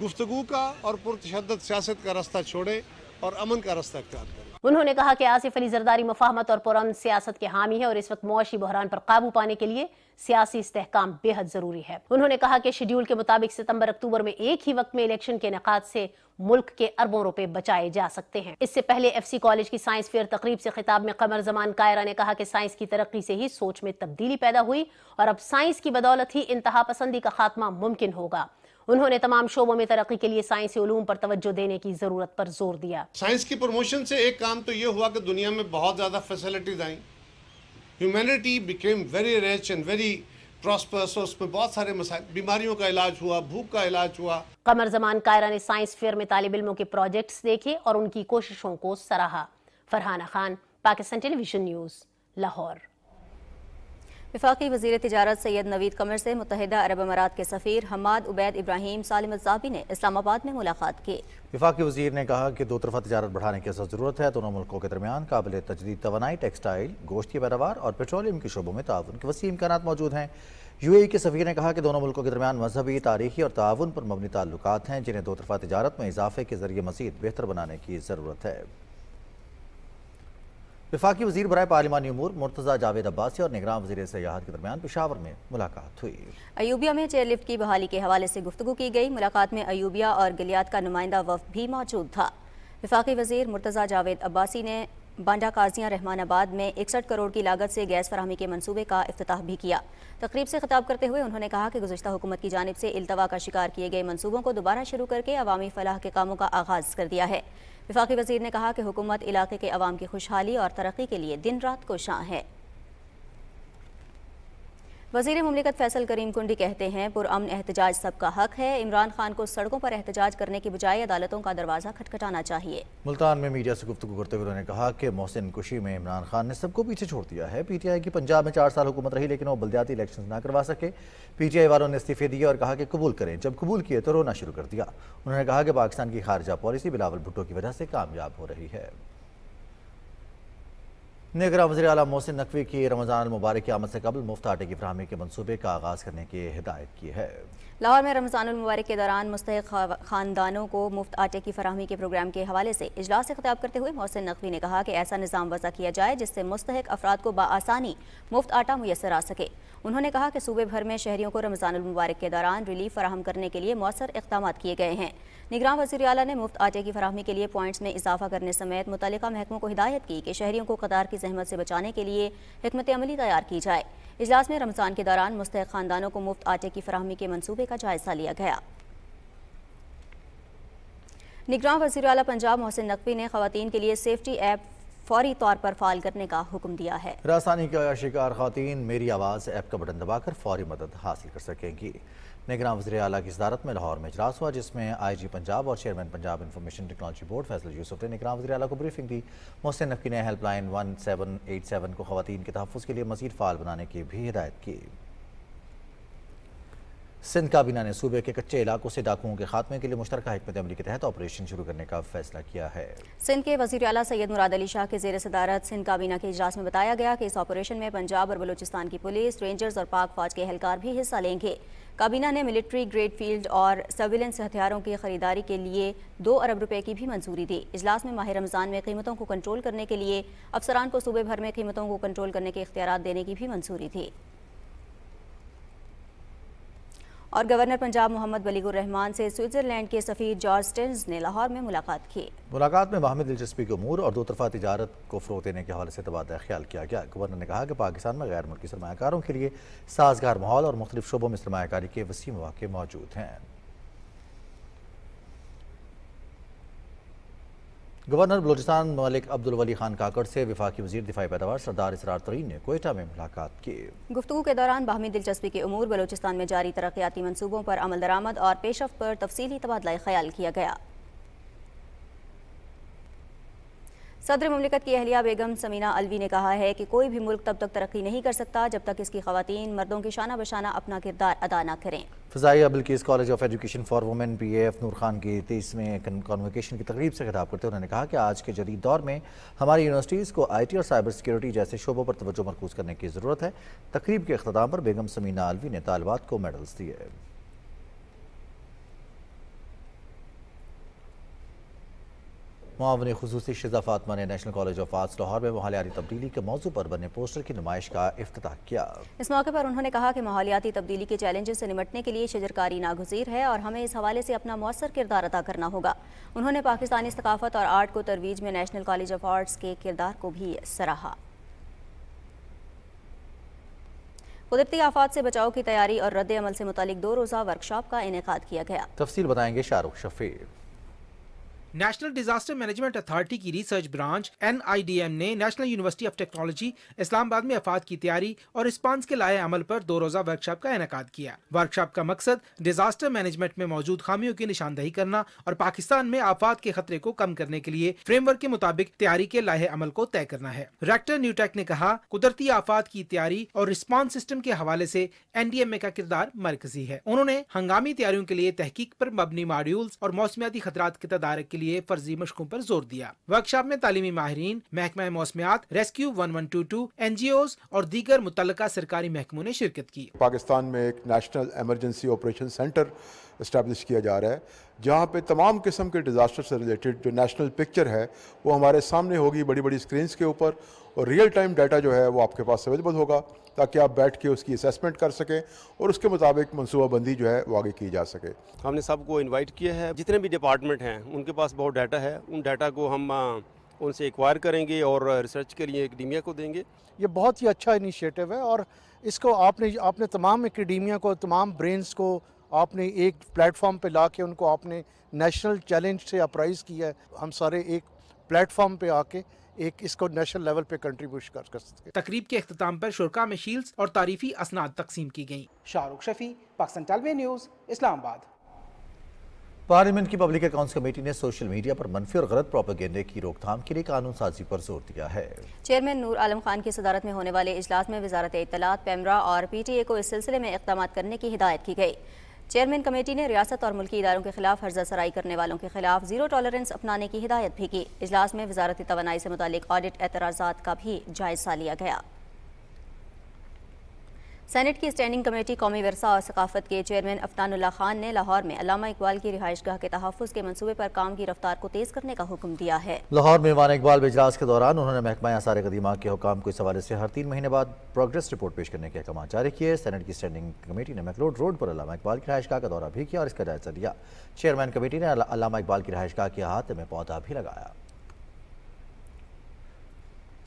गुफ्तगु का और पुरतशद सियासत का रास्ता छोड़े और अमन का रास्ता अख्तियार करें उन्होंने कहा कि आसिफ अली जरदारी मफाहमत और पुरान सियासत के हामी है और इस वक्त मुआशी बहरान पर काबू पाने के लिए सियासी इसकाम बेहद जरूरी है उन्होंने कहा कि शेड्यूल के मुताबिक सितम्बर अक्टूबर में एक ही वक्त में इलेक्शन के इनका से मुल्क के अरबों रुपए बचाए जा सकते हैं इससे पहले एफ सी कॉलेज की साइंस फेयर तकरीब से खिताब में कमर जमान कायरा ने कहा कि साइंस की तरक्की से ही सोच में तब्दीली पैदा हुई और अब साइंस की बदौलत ही इंतहा पसंदी का खात्मा मुमकिन होगा उन्होंने तमाम शोबों में तरक्की के लिए साइंसी उलूम पर तवज्जो देने की जरूरत पर जोर दिया साइंस की प्रमोशन से एक काम तो ये हुआ कि दुनिया में बहुत ज्यादा फैसिलिटीज आई humanity became very rich and very prosperous और उसमें बहुत सारे बीमारियों का इलाज हुआ भूख का इलाज हुआ कमर जमान कायरा ने साइंस फेयर में तालब इलमों के प्रोजेक्ट्स देखे और उनकी कोशिशों को सराहा फरहाना खान पाकिस्तान टेलीविजन न्यूज़ लाहौर विफाकी वजीर तजारत सैयद नवीद कमर से मुतहदा अरब अमारात के सफ़ी हमाद उबैद इब्राहिम सालिम अजाबी ने इस्लामाबाद में मुलाकात की विफाक वजीर ने कहा कि दो तरफा तजारत बढ़ाने की ज़रूरत है दोनों मुल्कों के दरमियान काबिल तजदीद तोानाई टेक्सटाइल गोश्त की पैदावार और पेट्रोलियम के शोबों में ताउन के वसी इम्कान मौजूद हैं यू ए के सफी ने कहा कि दोनों मुल्कों के दरमियान मजहबी तारीखी और ताउन पर मबनी ताल्लुक हैं जिन्हें दो तरफा तजारत में इजाफे के जरिए मजीद बेहतर बनाने की ज़रूरत है विफाक वजीर बरए पार्लिमानी उमूर मुर्तजा जावेद अब्बासी और निगरान वजी सयाहत के दरमियान पिशावर में मुलाकात हुई अयूबिया में चेयरलिफ्ट की बहाली के हवाले से गुफ्तु की गई मुलाकात में अयूबिया और गलियात का नुमाइंदा वफ भी मौजूद था विफाक वजीर मुर्तजा जावेद अब्बासी ने बांडा काजिया रहमानाबाद में इकसठ करोड़ की लागत से गैस फरहमी के मनसूबे का अफ्ताह भी किया तकरीब से खिताब करते हुए उन्होंने कहा कि गुजशत हुकूमत की जानब से अल्तवा का शिकार किए गए मनसूबों को दोबारा शुरू करके अवामी फलाह के कामों का आगाज़ कर दिया है विफाकी वजीर ने कहा कि हुकूमत इलाके के अवाम की खुशहाली और तरक्की के लिए दिन रात कोशां है वजीर ममलिकत फैसल करीम कुंडी कहते हैं पुरान एहतजाज सबका हक है इमरान खान को सड़कों पर एहतजाज करने की बजाय अदालतों का दरवाज़ा खटखटाना चाहिए मुल्तान में मीडिया से गुफ्तु करते हुए उन्होंने कहा कि मोहसिन कुशी में इमरान खान ने सबको पीछे छोड़ दिया है पी टी आई की पंजाब में चार साल हुकूमत रही लेकिन वो बल्दियाती इलेक्शन ना करवा सके पी टी आई वालों ने इस्तीफे दिए और कहा कि कबूल करें जब कबूल किए तो रोना शुरू कर दिया उन्होंने कहा कि पाकिस्तान की खारजा पॉलिसी बिलावल भुट्टो की वजह से कामयाब हो रही है निगरा वजी अला मोहसिन नकवी की रमज़ान मुबारक की आमद से कबल मुफ्त आटे की फ्राहमी के मनसूबे का आगाज़ करने की हिदायत की है लाहौर में मुबारक के दौरान मुस्तक ख़ानदानों को मुफ्त आटे की फरहमी के प्रोग्राम के हवाले से इजलास से खिताब करते हुए मोहसिन नकवी ने कहा कि ऐसा निज़ाम वजह किया जाए जिससे मुस्तक अफराद को बसानी मुफ्त आटा मैसर आ सके उन्होंने कहा कि सूबे भर में शहरीों को मुबारक के दौरान रिलीफ फराहम करने के लिए मौसर इकदाम किए गए हैं निगरान वजी अला ने मुफ्त आटे की फरहमी के लिए पॉइंट्स में इजाफा करने समेत मुतल महकमों को हिदायत की कि शहरीों को कतार की जहमत से बचाने के लिए हमत अमली तैयार की जाए इजलास में रमज़ान के दौरान मुस्तक खानदानों को मुफ्त आटे की फरहमी के मनसूबे का जायजा लिया गया निगरान वजी अला पंजाब मोहसिन नकवी ने खातन के लिए सेफ्टी ऐप फौरी तौर पर फाल करने का हुक्म दिया है राजधानी का शिकार खातन मेरी आवाज़ ऐप का बटन दबाकर फौरी मदद हासिल कर सकेंगी निगरान वजी अला की सदारत में लाहौर में इजलास हुआ जिसमें आई जी पंजाब और chairman Punjab information technology board Faisal Yousuf ने निगरान वजी अला को ब्रीफिंग दी मोहसिन नकवी ने helpline one seven eight seven को खातन के तहफ़ के लिए मजीद फ़ाल बनाने की भी हिदायत की सिंध काबीना ने सूबे के कच्चे इलाकों से डाकुओं के खात्मे के लिए मुश्तर हमत अमली के तहत ऑपरेशन शुरू करने का फैसला किया है सिंध के वजी अला सैयद मुराद अली शाह के जेर सदारत सिंध काबीना के इजलास में बताया गया कि इस ऑपरेशन में पंजाब और बलोचिस्तान की पुलिस रेंजर्स और पाक फौज के एहलकार भी हिस्सा लेंगे काबीना ने मिलिट्री ग्रेड फील्ड और सर्विलेंस हथियारों की खरीदारी के लिए दो अरब रुपए की भी मंजूरी दी इजलास में माह रमज़ान में कीमतों को कंट्रोल करने के लिए अफसरान को सूबे भर में कीमतों को कंट्रोल करने के इख्तियार देने की भी मंजूरी थी और गवर्नर पंजाब मोहम्मद वलीगुर रहमान से स्विट्जरलैंड के सफ़ीर जॉर्ज टेंस ने लाहौर में मुलाकात की मुलाकात में बाहमी दिलचस्पी के उमूर और दो तरफा तजारत को फ़रोग देने के हवाले से तबादला ख्याल किया गया गवर्नर ने कहा कि पाकिस्तान में गैर मुल्की सरमाकारों के लिए साजगार माहौल और मुख्तलिफ शोबों में सरमाकारी के वसी मौके मौजूद हैं गवर्नर बलोचिस्तान मलिक अब्दुल वली खान काकड़ से विफाकी वजीर दिफाई पैदावार सरदार इसरार तरीन ने कोयटा में मुलाकात की गुफ्तु के दौरान बाहमी दिलचस्पी के अमूर बलोचिस्तान में जारी तरक्याती मनसूबों पर अमल दरामद और पेशरफ पर तफसीली तबादला ख्याल किया गया सदर ममलिकत की अहलिया बेगम समीना अलवी ने कहा है कि कोई भी मुल्क तब तक तरक्की नहीं कर सकता जब तक इसकी खातन मर्दों के शाना बशाना अपना किरदार अदा न करें फ़जाइया Bilquis college of education for women P F Noor Khan की तेईसवें कॉन्वोकेशन की तकरीब से खिताब करते उन्होंने कहा कि आज के जदीद दौर में हमारी यूनिवर्सिटीज़ को आई टी और साइबर सिक्योरिटी जैसे शोबों पर तोज्जो मरकूज करने की ज़रूरत है तकरीब के अख्ताम पर बेगम समीना अलवी ने तलबात को मेडल्स दिए मावन खसूस शजा फातमा ने national college of arts Lahore में माहौलियाती तब्दीली के मौजू पर बने पोस्टर की नुमाइश का अफ्ताह किया इस मौके पर उन्होंने कहा कि माहौलियाती तब्दीली के चैलेंजेस से निमटने के लिए शजरकारी नागजीर है और हमें इस हवाले से अपना मौसर किरदार अदा करना होगा उन्होंने पाकिस्तानी सकाफत और आर्ट को तरवीज में नेशनल कॉलेज ऑफ आर्ट्स के किरदार को भी सराहा कुदरती आफात से बचाव की तैयारी और रद्द अमल से मुतलिक दो रोज़ा वर्कशॉप का इनका किया गया तफसील बताएंगे Shahrukh Shafi national disaster management authority की रिसर्च ब्रांच एन ने national university of technology Islamabad में अफात की तैयारी और रिस्पांस के लाए अमल पर दो रोजा वर्कशॉप का इनका किया वर्कशॉप का मकसद डिजास्टर मैनेजमेंट में मौजूद खामियों की निशानदही करना और पाकिस्तान में आफात के खतरे को कम करने के लिए फ्रेमवर्क के मुताबिक तैयारी के लाहे अमल को तय करना है रेक्टर न्यूटेक ने कहा कुदरती आफात की तैयारी और रिस्पॉन्स सिस्टम के हवाले से एनडीएमए का किरदार मरकजी है उन्होंने हंगामी तैयारियों के लिए तहकीक पर मबनी मॉड्यूल्स और मौसमियाती खतरा के तदारक के लिए लिए फर्जी मशकों आरोप जोर दिया वर्कशॉप में तालीमी माहरीन महकमा मौसमियात rescue one one two two N G Os और दीगर मुतल सरकारी महकमों ने शिरकत की पाकिस्तान में एक national emergency operation centre establish किया जा रहा है जहाँ पे तमाम किस्म के डिज़ास्टर से रिलेटेड जो नेशनल पिक्चर है वो हमारे सामने होगी बड़ी बड़ी स्क्रीन्स के ऊपर और रियल टाइम डाटा जो है वो आपके पास अवेलेबल होगा ताकि आप बैठ के उसकी असेसमेंट कर सकें और उसके मुताबिक मनसूबाबंदी जो है वो आगे की जा सके हमने सबको इन्वाइट किया है जितने भी डिपार्टमेंट हैं उनके पास बहुत डाटा है उन डाटा को हम उनसे एक्वायर करेंगे और रिसर्च के लिए एकडीमिया को देंगे ये बहुत ही अच्छा इनिशिएटिव है और इसको आपने आपने तमाम एकेडमिया को तमाम ब्रेन्स को आपने एक प्लेटफॉर्म पे ला के उनको आपने नेशनल चैलेंज से अप्राइज किया है हम सारे एक प्लेटफॉर्म पे आके एक इसको नेशनल लेवल पे कंट्रीब्यूशन कर, सकते तकरीब के अख्ताम पर शुरा में शील्स और तारीफी असनाद तकसीम की गई Shahrukh Shafi Pakistan television news Islamabad parliament की पब्लिक अकाउंट्स कमेटी ने सोशल मीडिया पर मनफी और गलत प्रोपेगेंडे की रोकथाम के लिए कानून साजी पर जोर दिया है चेयरमैन नूर आलम खान की सदारत में होने वाले इजलास में वजारत इतलात पैमरा और पी टी ए को इस सिलसिले में इकदाम करने की हिदायत की गई चेयरमैन कमेटी ने रियासत और मुल्की इदारों के खिलाफ हर्जा सराई करने वालों के खिलाफ जीरो टॉलरेंस अपनाने की हिदायत भी की इजलास में वजारती तो से मुतल ऑडिट एतराज़ा का भी जायजा लिया गया सैनेट की स्टैंडिंग कमेटी कौमी वरसा और सकाफत के चेयरमैन अफतानुल्ला खान ने लाहौर में अलामा इकबाल की रिहाइश गाह के तहफ़ के मनसूबे पर काम की रफ्तार को तेज़ करने का हुक्म दिया है लाहौर में मान इकबाल इजलास के दौरान उन्होंने महकमा आसार कदीमा के हुकाम को इस हवाले से हर तीन महीने बाद प्रोग्रेस रिपोर्ट पेश करने के अहकाम जारी किए सैनेट की स्टैंडिंग कमेटी ने मैकरोड रोड पर अलामा इकबाल की रहाइश गाह का दौरा भी किया और इसका जायजा लिया चेयरमैन कमेटी ने अलामा इकबाल की रहाइश गाह के अहाते में पौधा भी लगाया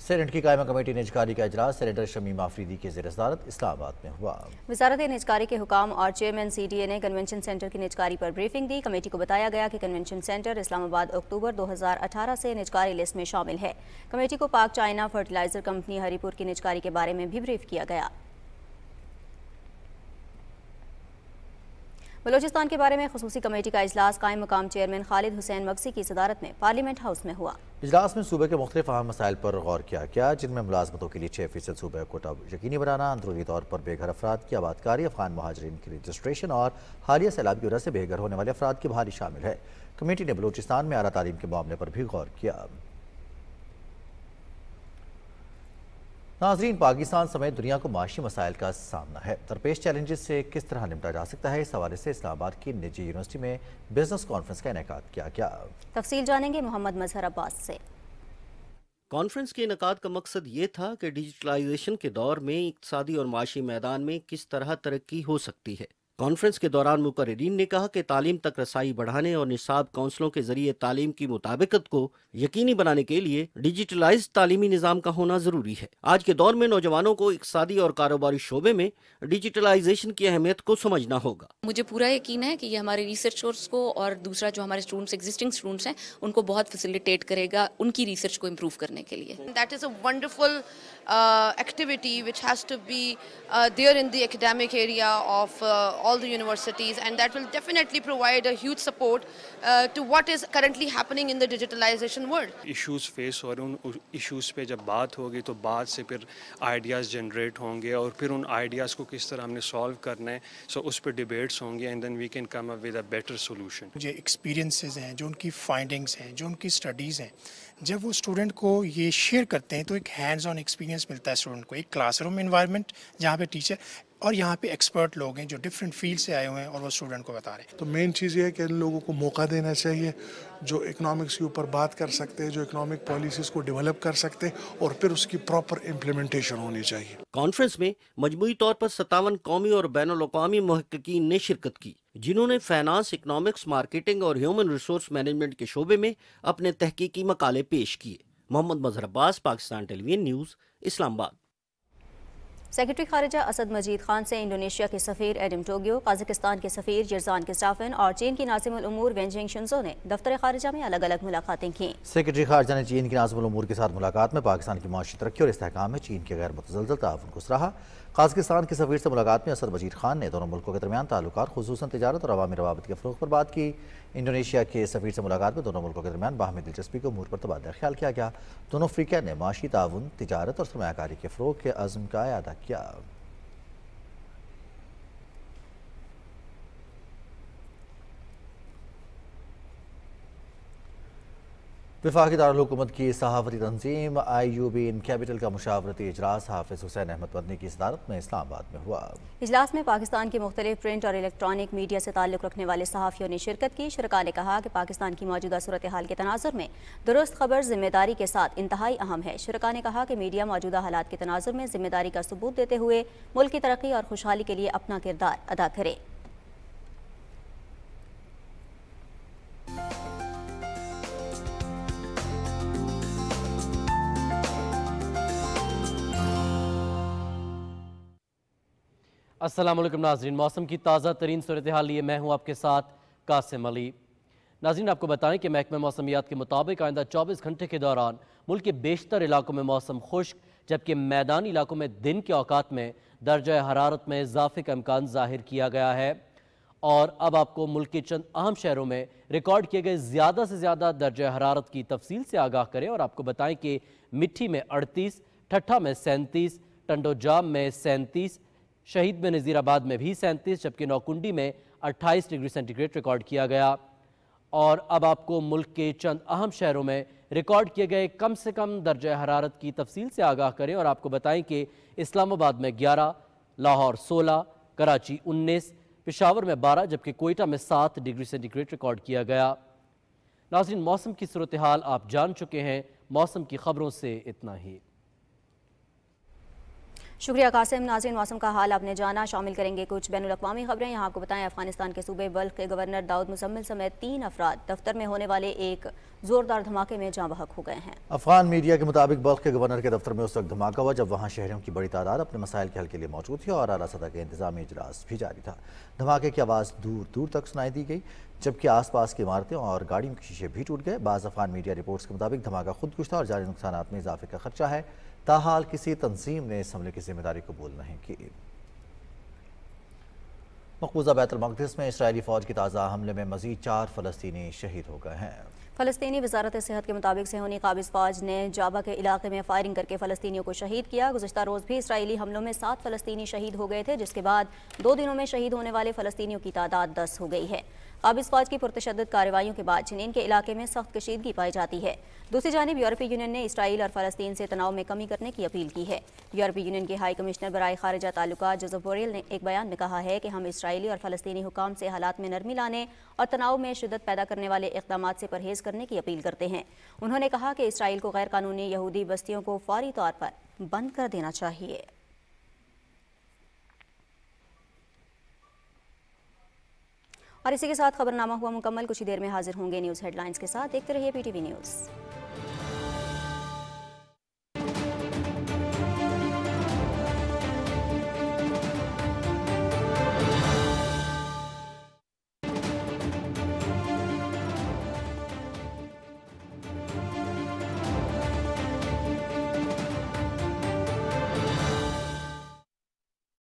सेनेट की कायमा कमेटी निजकारी का अजलास सेनेटर शमीम आफरीदी के जेर इस्लामाबाद में हुआ वजारत निजकारी के हुकाम और चेयरमैन सी डी ए ने कन्वेंशन सेंटर की निजकारी पर ब्रीफिंग दी कमेटी को बताया गया कि कन्वेंशन सेंटर इस्लामाबाद अक्टूबर दो हज़ार अठारह से निजकारी लिस्ट में शामिल है कमेटी को पाक चाइना फर्टिलाइजर कंपनी हरीपुर की निजकारी के बारे में भी ब्रीफ किया गया बलोचिस्तान के बारे में खसूसी कमेटी का अजलास कायम मकाम चेयरमैन खालिद हुसैन मकसी की सदारत में पार्लियामेंट हाउस में हुआ इजलास में सूबे के मुख्तफ अहम मसाइल पर गौर किया गया जिनमें मुलाजमतों के लिए छः फीसद सूबे कोटा यकीनी बनाना अंदरूनी तौर पर बेघर अफराद की आबादकारी अफगान महाजरीन की रजिस्ट्रेशन और हालिया सैलाब की वजह से बेघर होने वाले अफराद की बहाली शामिल है कमेटी ने बलोचिस्तान में अला तालीम के मामले पर भी गौर किया नाजरीन पाकिस्तान समेत दुनिया को माशी मसाइल का सामना है दरपेश चैलेंजेस से किस तरह निपटा जा सकता है इस हवाले से इस्लामाबाद की निजी यूनिवर्सिटी में बिजनेस कॉन्फ्रेंस का इनका किया गया तफसील जानेंगे मोहम्मद मजहर अब्बास से कॉन्फ्रेंस के इनका का मकसद ये था कि डिजिटलाइजेशन के दौर में इकतदी और माशी मैदान में किस तरह तरक्की हो सकती है कॉन्फ्रेंस के दौरान मुकर्रीन ने कहा कि तालीम तक रसाई बढ़ाने और निसाब काउंसलों के जरिए तालीम की मुताबिकत को यकीनी बनाने के लिए डिजिटलाइज तालीमी निज़ाम का होना ज़रूरी है आज के दौर में नौजवानों को इकसादी और कारोबारी शोबे में डिजिटलाइजेशन की अहमियत को समझना होगा मुझे पूरा यकीन है कि ये हमारे रिसर्चर्स को और दूसरा जो हमारे स्टूडेंट्स एग्जिस्टिंग स्टूडेंट्स हैं उनको बहुत फैसिलिटेट करेगा उनकी रिसर्च को इम्प्रूव करने के लिए that is a wonderful activity which has to be there in the academic area of all the universities and that will definitely provide a huge support uh, to what is currently happening in the digitalization world. Issues face और उन issues pe jab baat hogi to baad se fir ideas generate honge aur fir un ideas ko kis tarah humne solve karna hai so us pe debates honge and then we can come up with a better solution. जो experiences hain jo unki findings hain jo unki studies hain जब वो student को ये share करते हैं तो एक hands on experience मिलता है स्टूडेंट को एक क्लासरूम इन्वायरमेंट जहाँ पे टीचर और यहाँ पे एक्सपर्ट लोग हैं जो डिफरेंट फील्ड से आए हुए हैं और वो स्टूडेंट को बता रहे हैं तो मेन चीज़ ये है कि इन लोगों को मौका देना चाहिए जो इकोनॉमिक्स के ऊपर बात कर सकते हैं जो इकोनॉमिक पॉलिसीज़ को डेवलप कर सकते हैं और फिर उसकी प्रॉपर इम्प्लीमेंटेशन होनी चाहिए कॉन्फ्रेंस में मजमू तौर पर सत्तावन कौमी और बैन अवी महकिन ने शिरकत की जिन्होंने फाइनानस इकनॉमिक्स मार्केटिंग और ह्यूमन रिसोर्स मैनेजमेंट के शोबे में अपने तहकीकी मकाले पेश किए Mohammad Mazhar Abbas Pakistan television news Islamabad secretary खारजा असद मजीद खान से इंडोनेशिया के सफ़ीर एडम टोगियो काजिकस्तान के सफ़ीर जरजान के स्टाफन और चीन की नाजिमूर वेंजिंग शुनजो ने दफ्तर खारजा में अलग अलग मुलाकातें की सेक्रेटरी खारजा ने चीन की नाजिमूर के साथ मुलाकात में पाकिस्तान की माशी तरक्की और इसकाम में चीन के गैर मुतजल ताउन को सराहा काजगिस्तान की सफीर से मुलाकात में असद वजीर खान ने दोनों मुल्कों के दरमियान ताल्लुक खसूस तजारत और अवामी रवाबत के फ़रूग पर बात की इंडोनेशिया के सफीर से मुलाकात में दोनों मुल्कों के दरमियान बाहमी दिलचस्पी को मूर पर तबादला ख्याल किया गया दोनों अफ्रीका ने माशी ताउन तजारत और सरमाकारी के फ़रोग के अज़म का अदा किया विफाक दारकूमत की सहाफती तंजीम I U B in capital का मुशावरती इजलास हाफिज हुसैन अहमद मदनी की सदारत में इस्लामाबाद में हुआ इजलास में पाकिस्तान के मुख्तलिफ प्रिंट और इलेक्ट्रॉनिक मीडिया से ताल्लुक़ रखने वाले सहाफ़ियों ने शिरकत की शरका ने कहा कि पाकिस्तान की मौजूदा सूरत हाल के तनाजर में दुरुस्त खबर जिम्मेदारी के साथ इंतहाई अहम है शरका ने कहा कि मीडिया मौजूदा हालात के तनाजर में जिम्मेदारी का सबूत देते हुए मुल्क की तरक्की और खुशहाली के लिए अपना किरदार अदा करे असलम नाजरीन मौसम की ताज़ा तरीन सूरत हाल लिए मैं हूँ आपके साथ कासिम अली नाजरीन आपको बताएं कि महकमे मौसमियात के मुताबिक आइंदा चौबीस घंटे के दौरान मुल्क के बेशतर इलाकों में मौसम खुश्क जबकि मैदानी इलाकों में दिन के अवकात में दर्ज हरारत में इजाफे का इम्कान जाहिर किया गया है और अब आपको मुल्क के चंद अहम शहरों में रिकॉर्ड किए गए ज़्यादा से ज़्यादा दर्ज हरारत की तफसील से आगाह करें और आपको बताएं कि मिट्टी में अड़तीस ठट्ठा में सैंतीस टंडोजाम में सैंतीस शहीद में नज़ीराबाद में भी सैंतीस जबकि नौकुंडी में अट्ठाईस डिग्री सेंटीग्रेड रिकॉर्ड किया गया और अब आपको मुल्क के चंद अहम शहरों में रिकॉर्ड किए गए कम से कम दर्ज हरारत की तफसील से आगाह करें और आपको बताएं कि इस्लामाबाद में 11, लाहौर 16, कराची 19, पिशावर में 12 जबकि कोयटा में 7 डिग्री सेंटीग्रेड रिकॉर्ड किया गया नाजिन मौसम की सूरत हाल आप जान चुके हैं मौसम की खबरों से इतना ही शुक्रिया कासिम नाजिन मौसम का हाल आपने जाना शामिल करेंगे कुछ बैन अवी खबरें यहाँ आपको बताएं अफगानिस्तान के सूबे बल्ख के गवर्नर दाऊद मुजम्मिल समेत तीन अफराद दफ्तर में होने वाले एक जोरदार धमाके में जहाँ बहक हो गए हैं अफगान मीडिया के मुताबिक बल्ख के गवर्नर के दफ्तर में उस वक्त धमाका हुआ जब वहाँ शहरों की बड़ी तादाद अपने मसाइल के हल के लिए मौजूद थी और अला सतह के इंतजामी इजलास भी जारी था धमाके की आवाज़ दूर दूर तक सुनाई दी गई जबकि आसपास की इमारतें और गाड़ियों के शीशे भी टूट गए बाज़ अफगान मीडिया रिपोर्ट्स के मुताबिक धमाका खुद था और जारी नुकसान में इजाफे का खर्चा है ताहाल किसी तंजीम ने इस हमले की जिम्मेदारी कबूल नहीं की मकबूजा बैतुलमकदस में इसराइली फ़ौज के ताज़ा हमले में मजीद चार फ़लस्तनी शहीद हो गए हैं फ़लस्तनी वजारत सेहत के मुताबिक सेहोनी काबिज़ फ़ौज ने जाबा के इलाके में फायरिंग करके फ़लस्तियों को शहीद किया गुजशत रोज़ भी इसराइली हमलों में सात फ़लस्तनी शहीद हो गए थे जिसके बाद दो दिनों में शहीद होने वाले फ़लस्तियों की तादाद दस हो गई है काबिज फौज की पुरतशद कार्रवाइयों के बाद जनीन के इलाके में सख्त कशीदगी पाई जाती है दूसरी जानब यूरोपीय यूनियन ने इसराइल और फलस्तीन से तनाव में कमी करने की अपील की है यूरोपीय यूनियन के हाई कमिश्नर बरए खारजा ताल्लुक जोजफ बोरेल ने एक बयान में कहा है कि हम इसराइली और फलस्तनी हुकाम से हालात में नरमी लाने और तनाव में शिदत पैदा करने वाले इकदाम से परहेज करने की अपील करते हैं उन्होंने कहा कि इसराइल को गैर कानूनी यहूदी बस्तियों को फौरी तौर पर बंद कर देना चाहिए और इसी के साथ खबरनामा हुआ मुकम्मल कुछ ही देर में हाजिर होंगे न्यूज़ हेडलाइंस के साथ देखते रहिए पीटीवी न्यूज़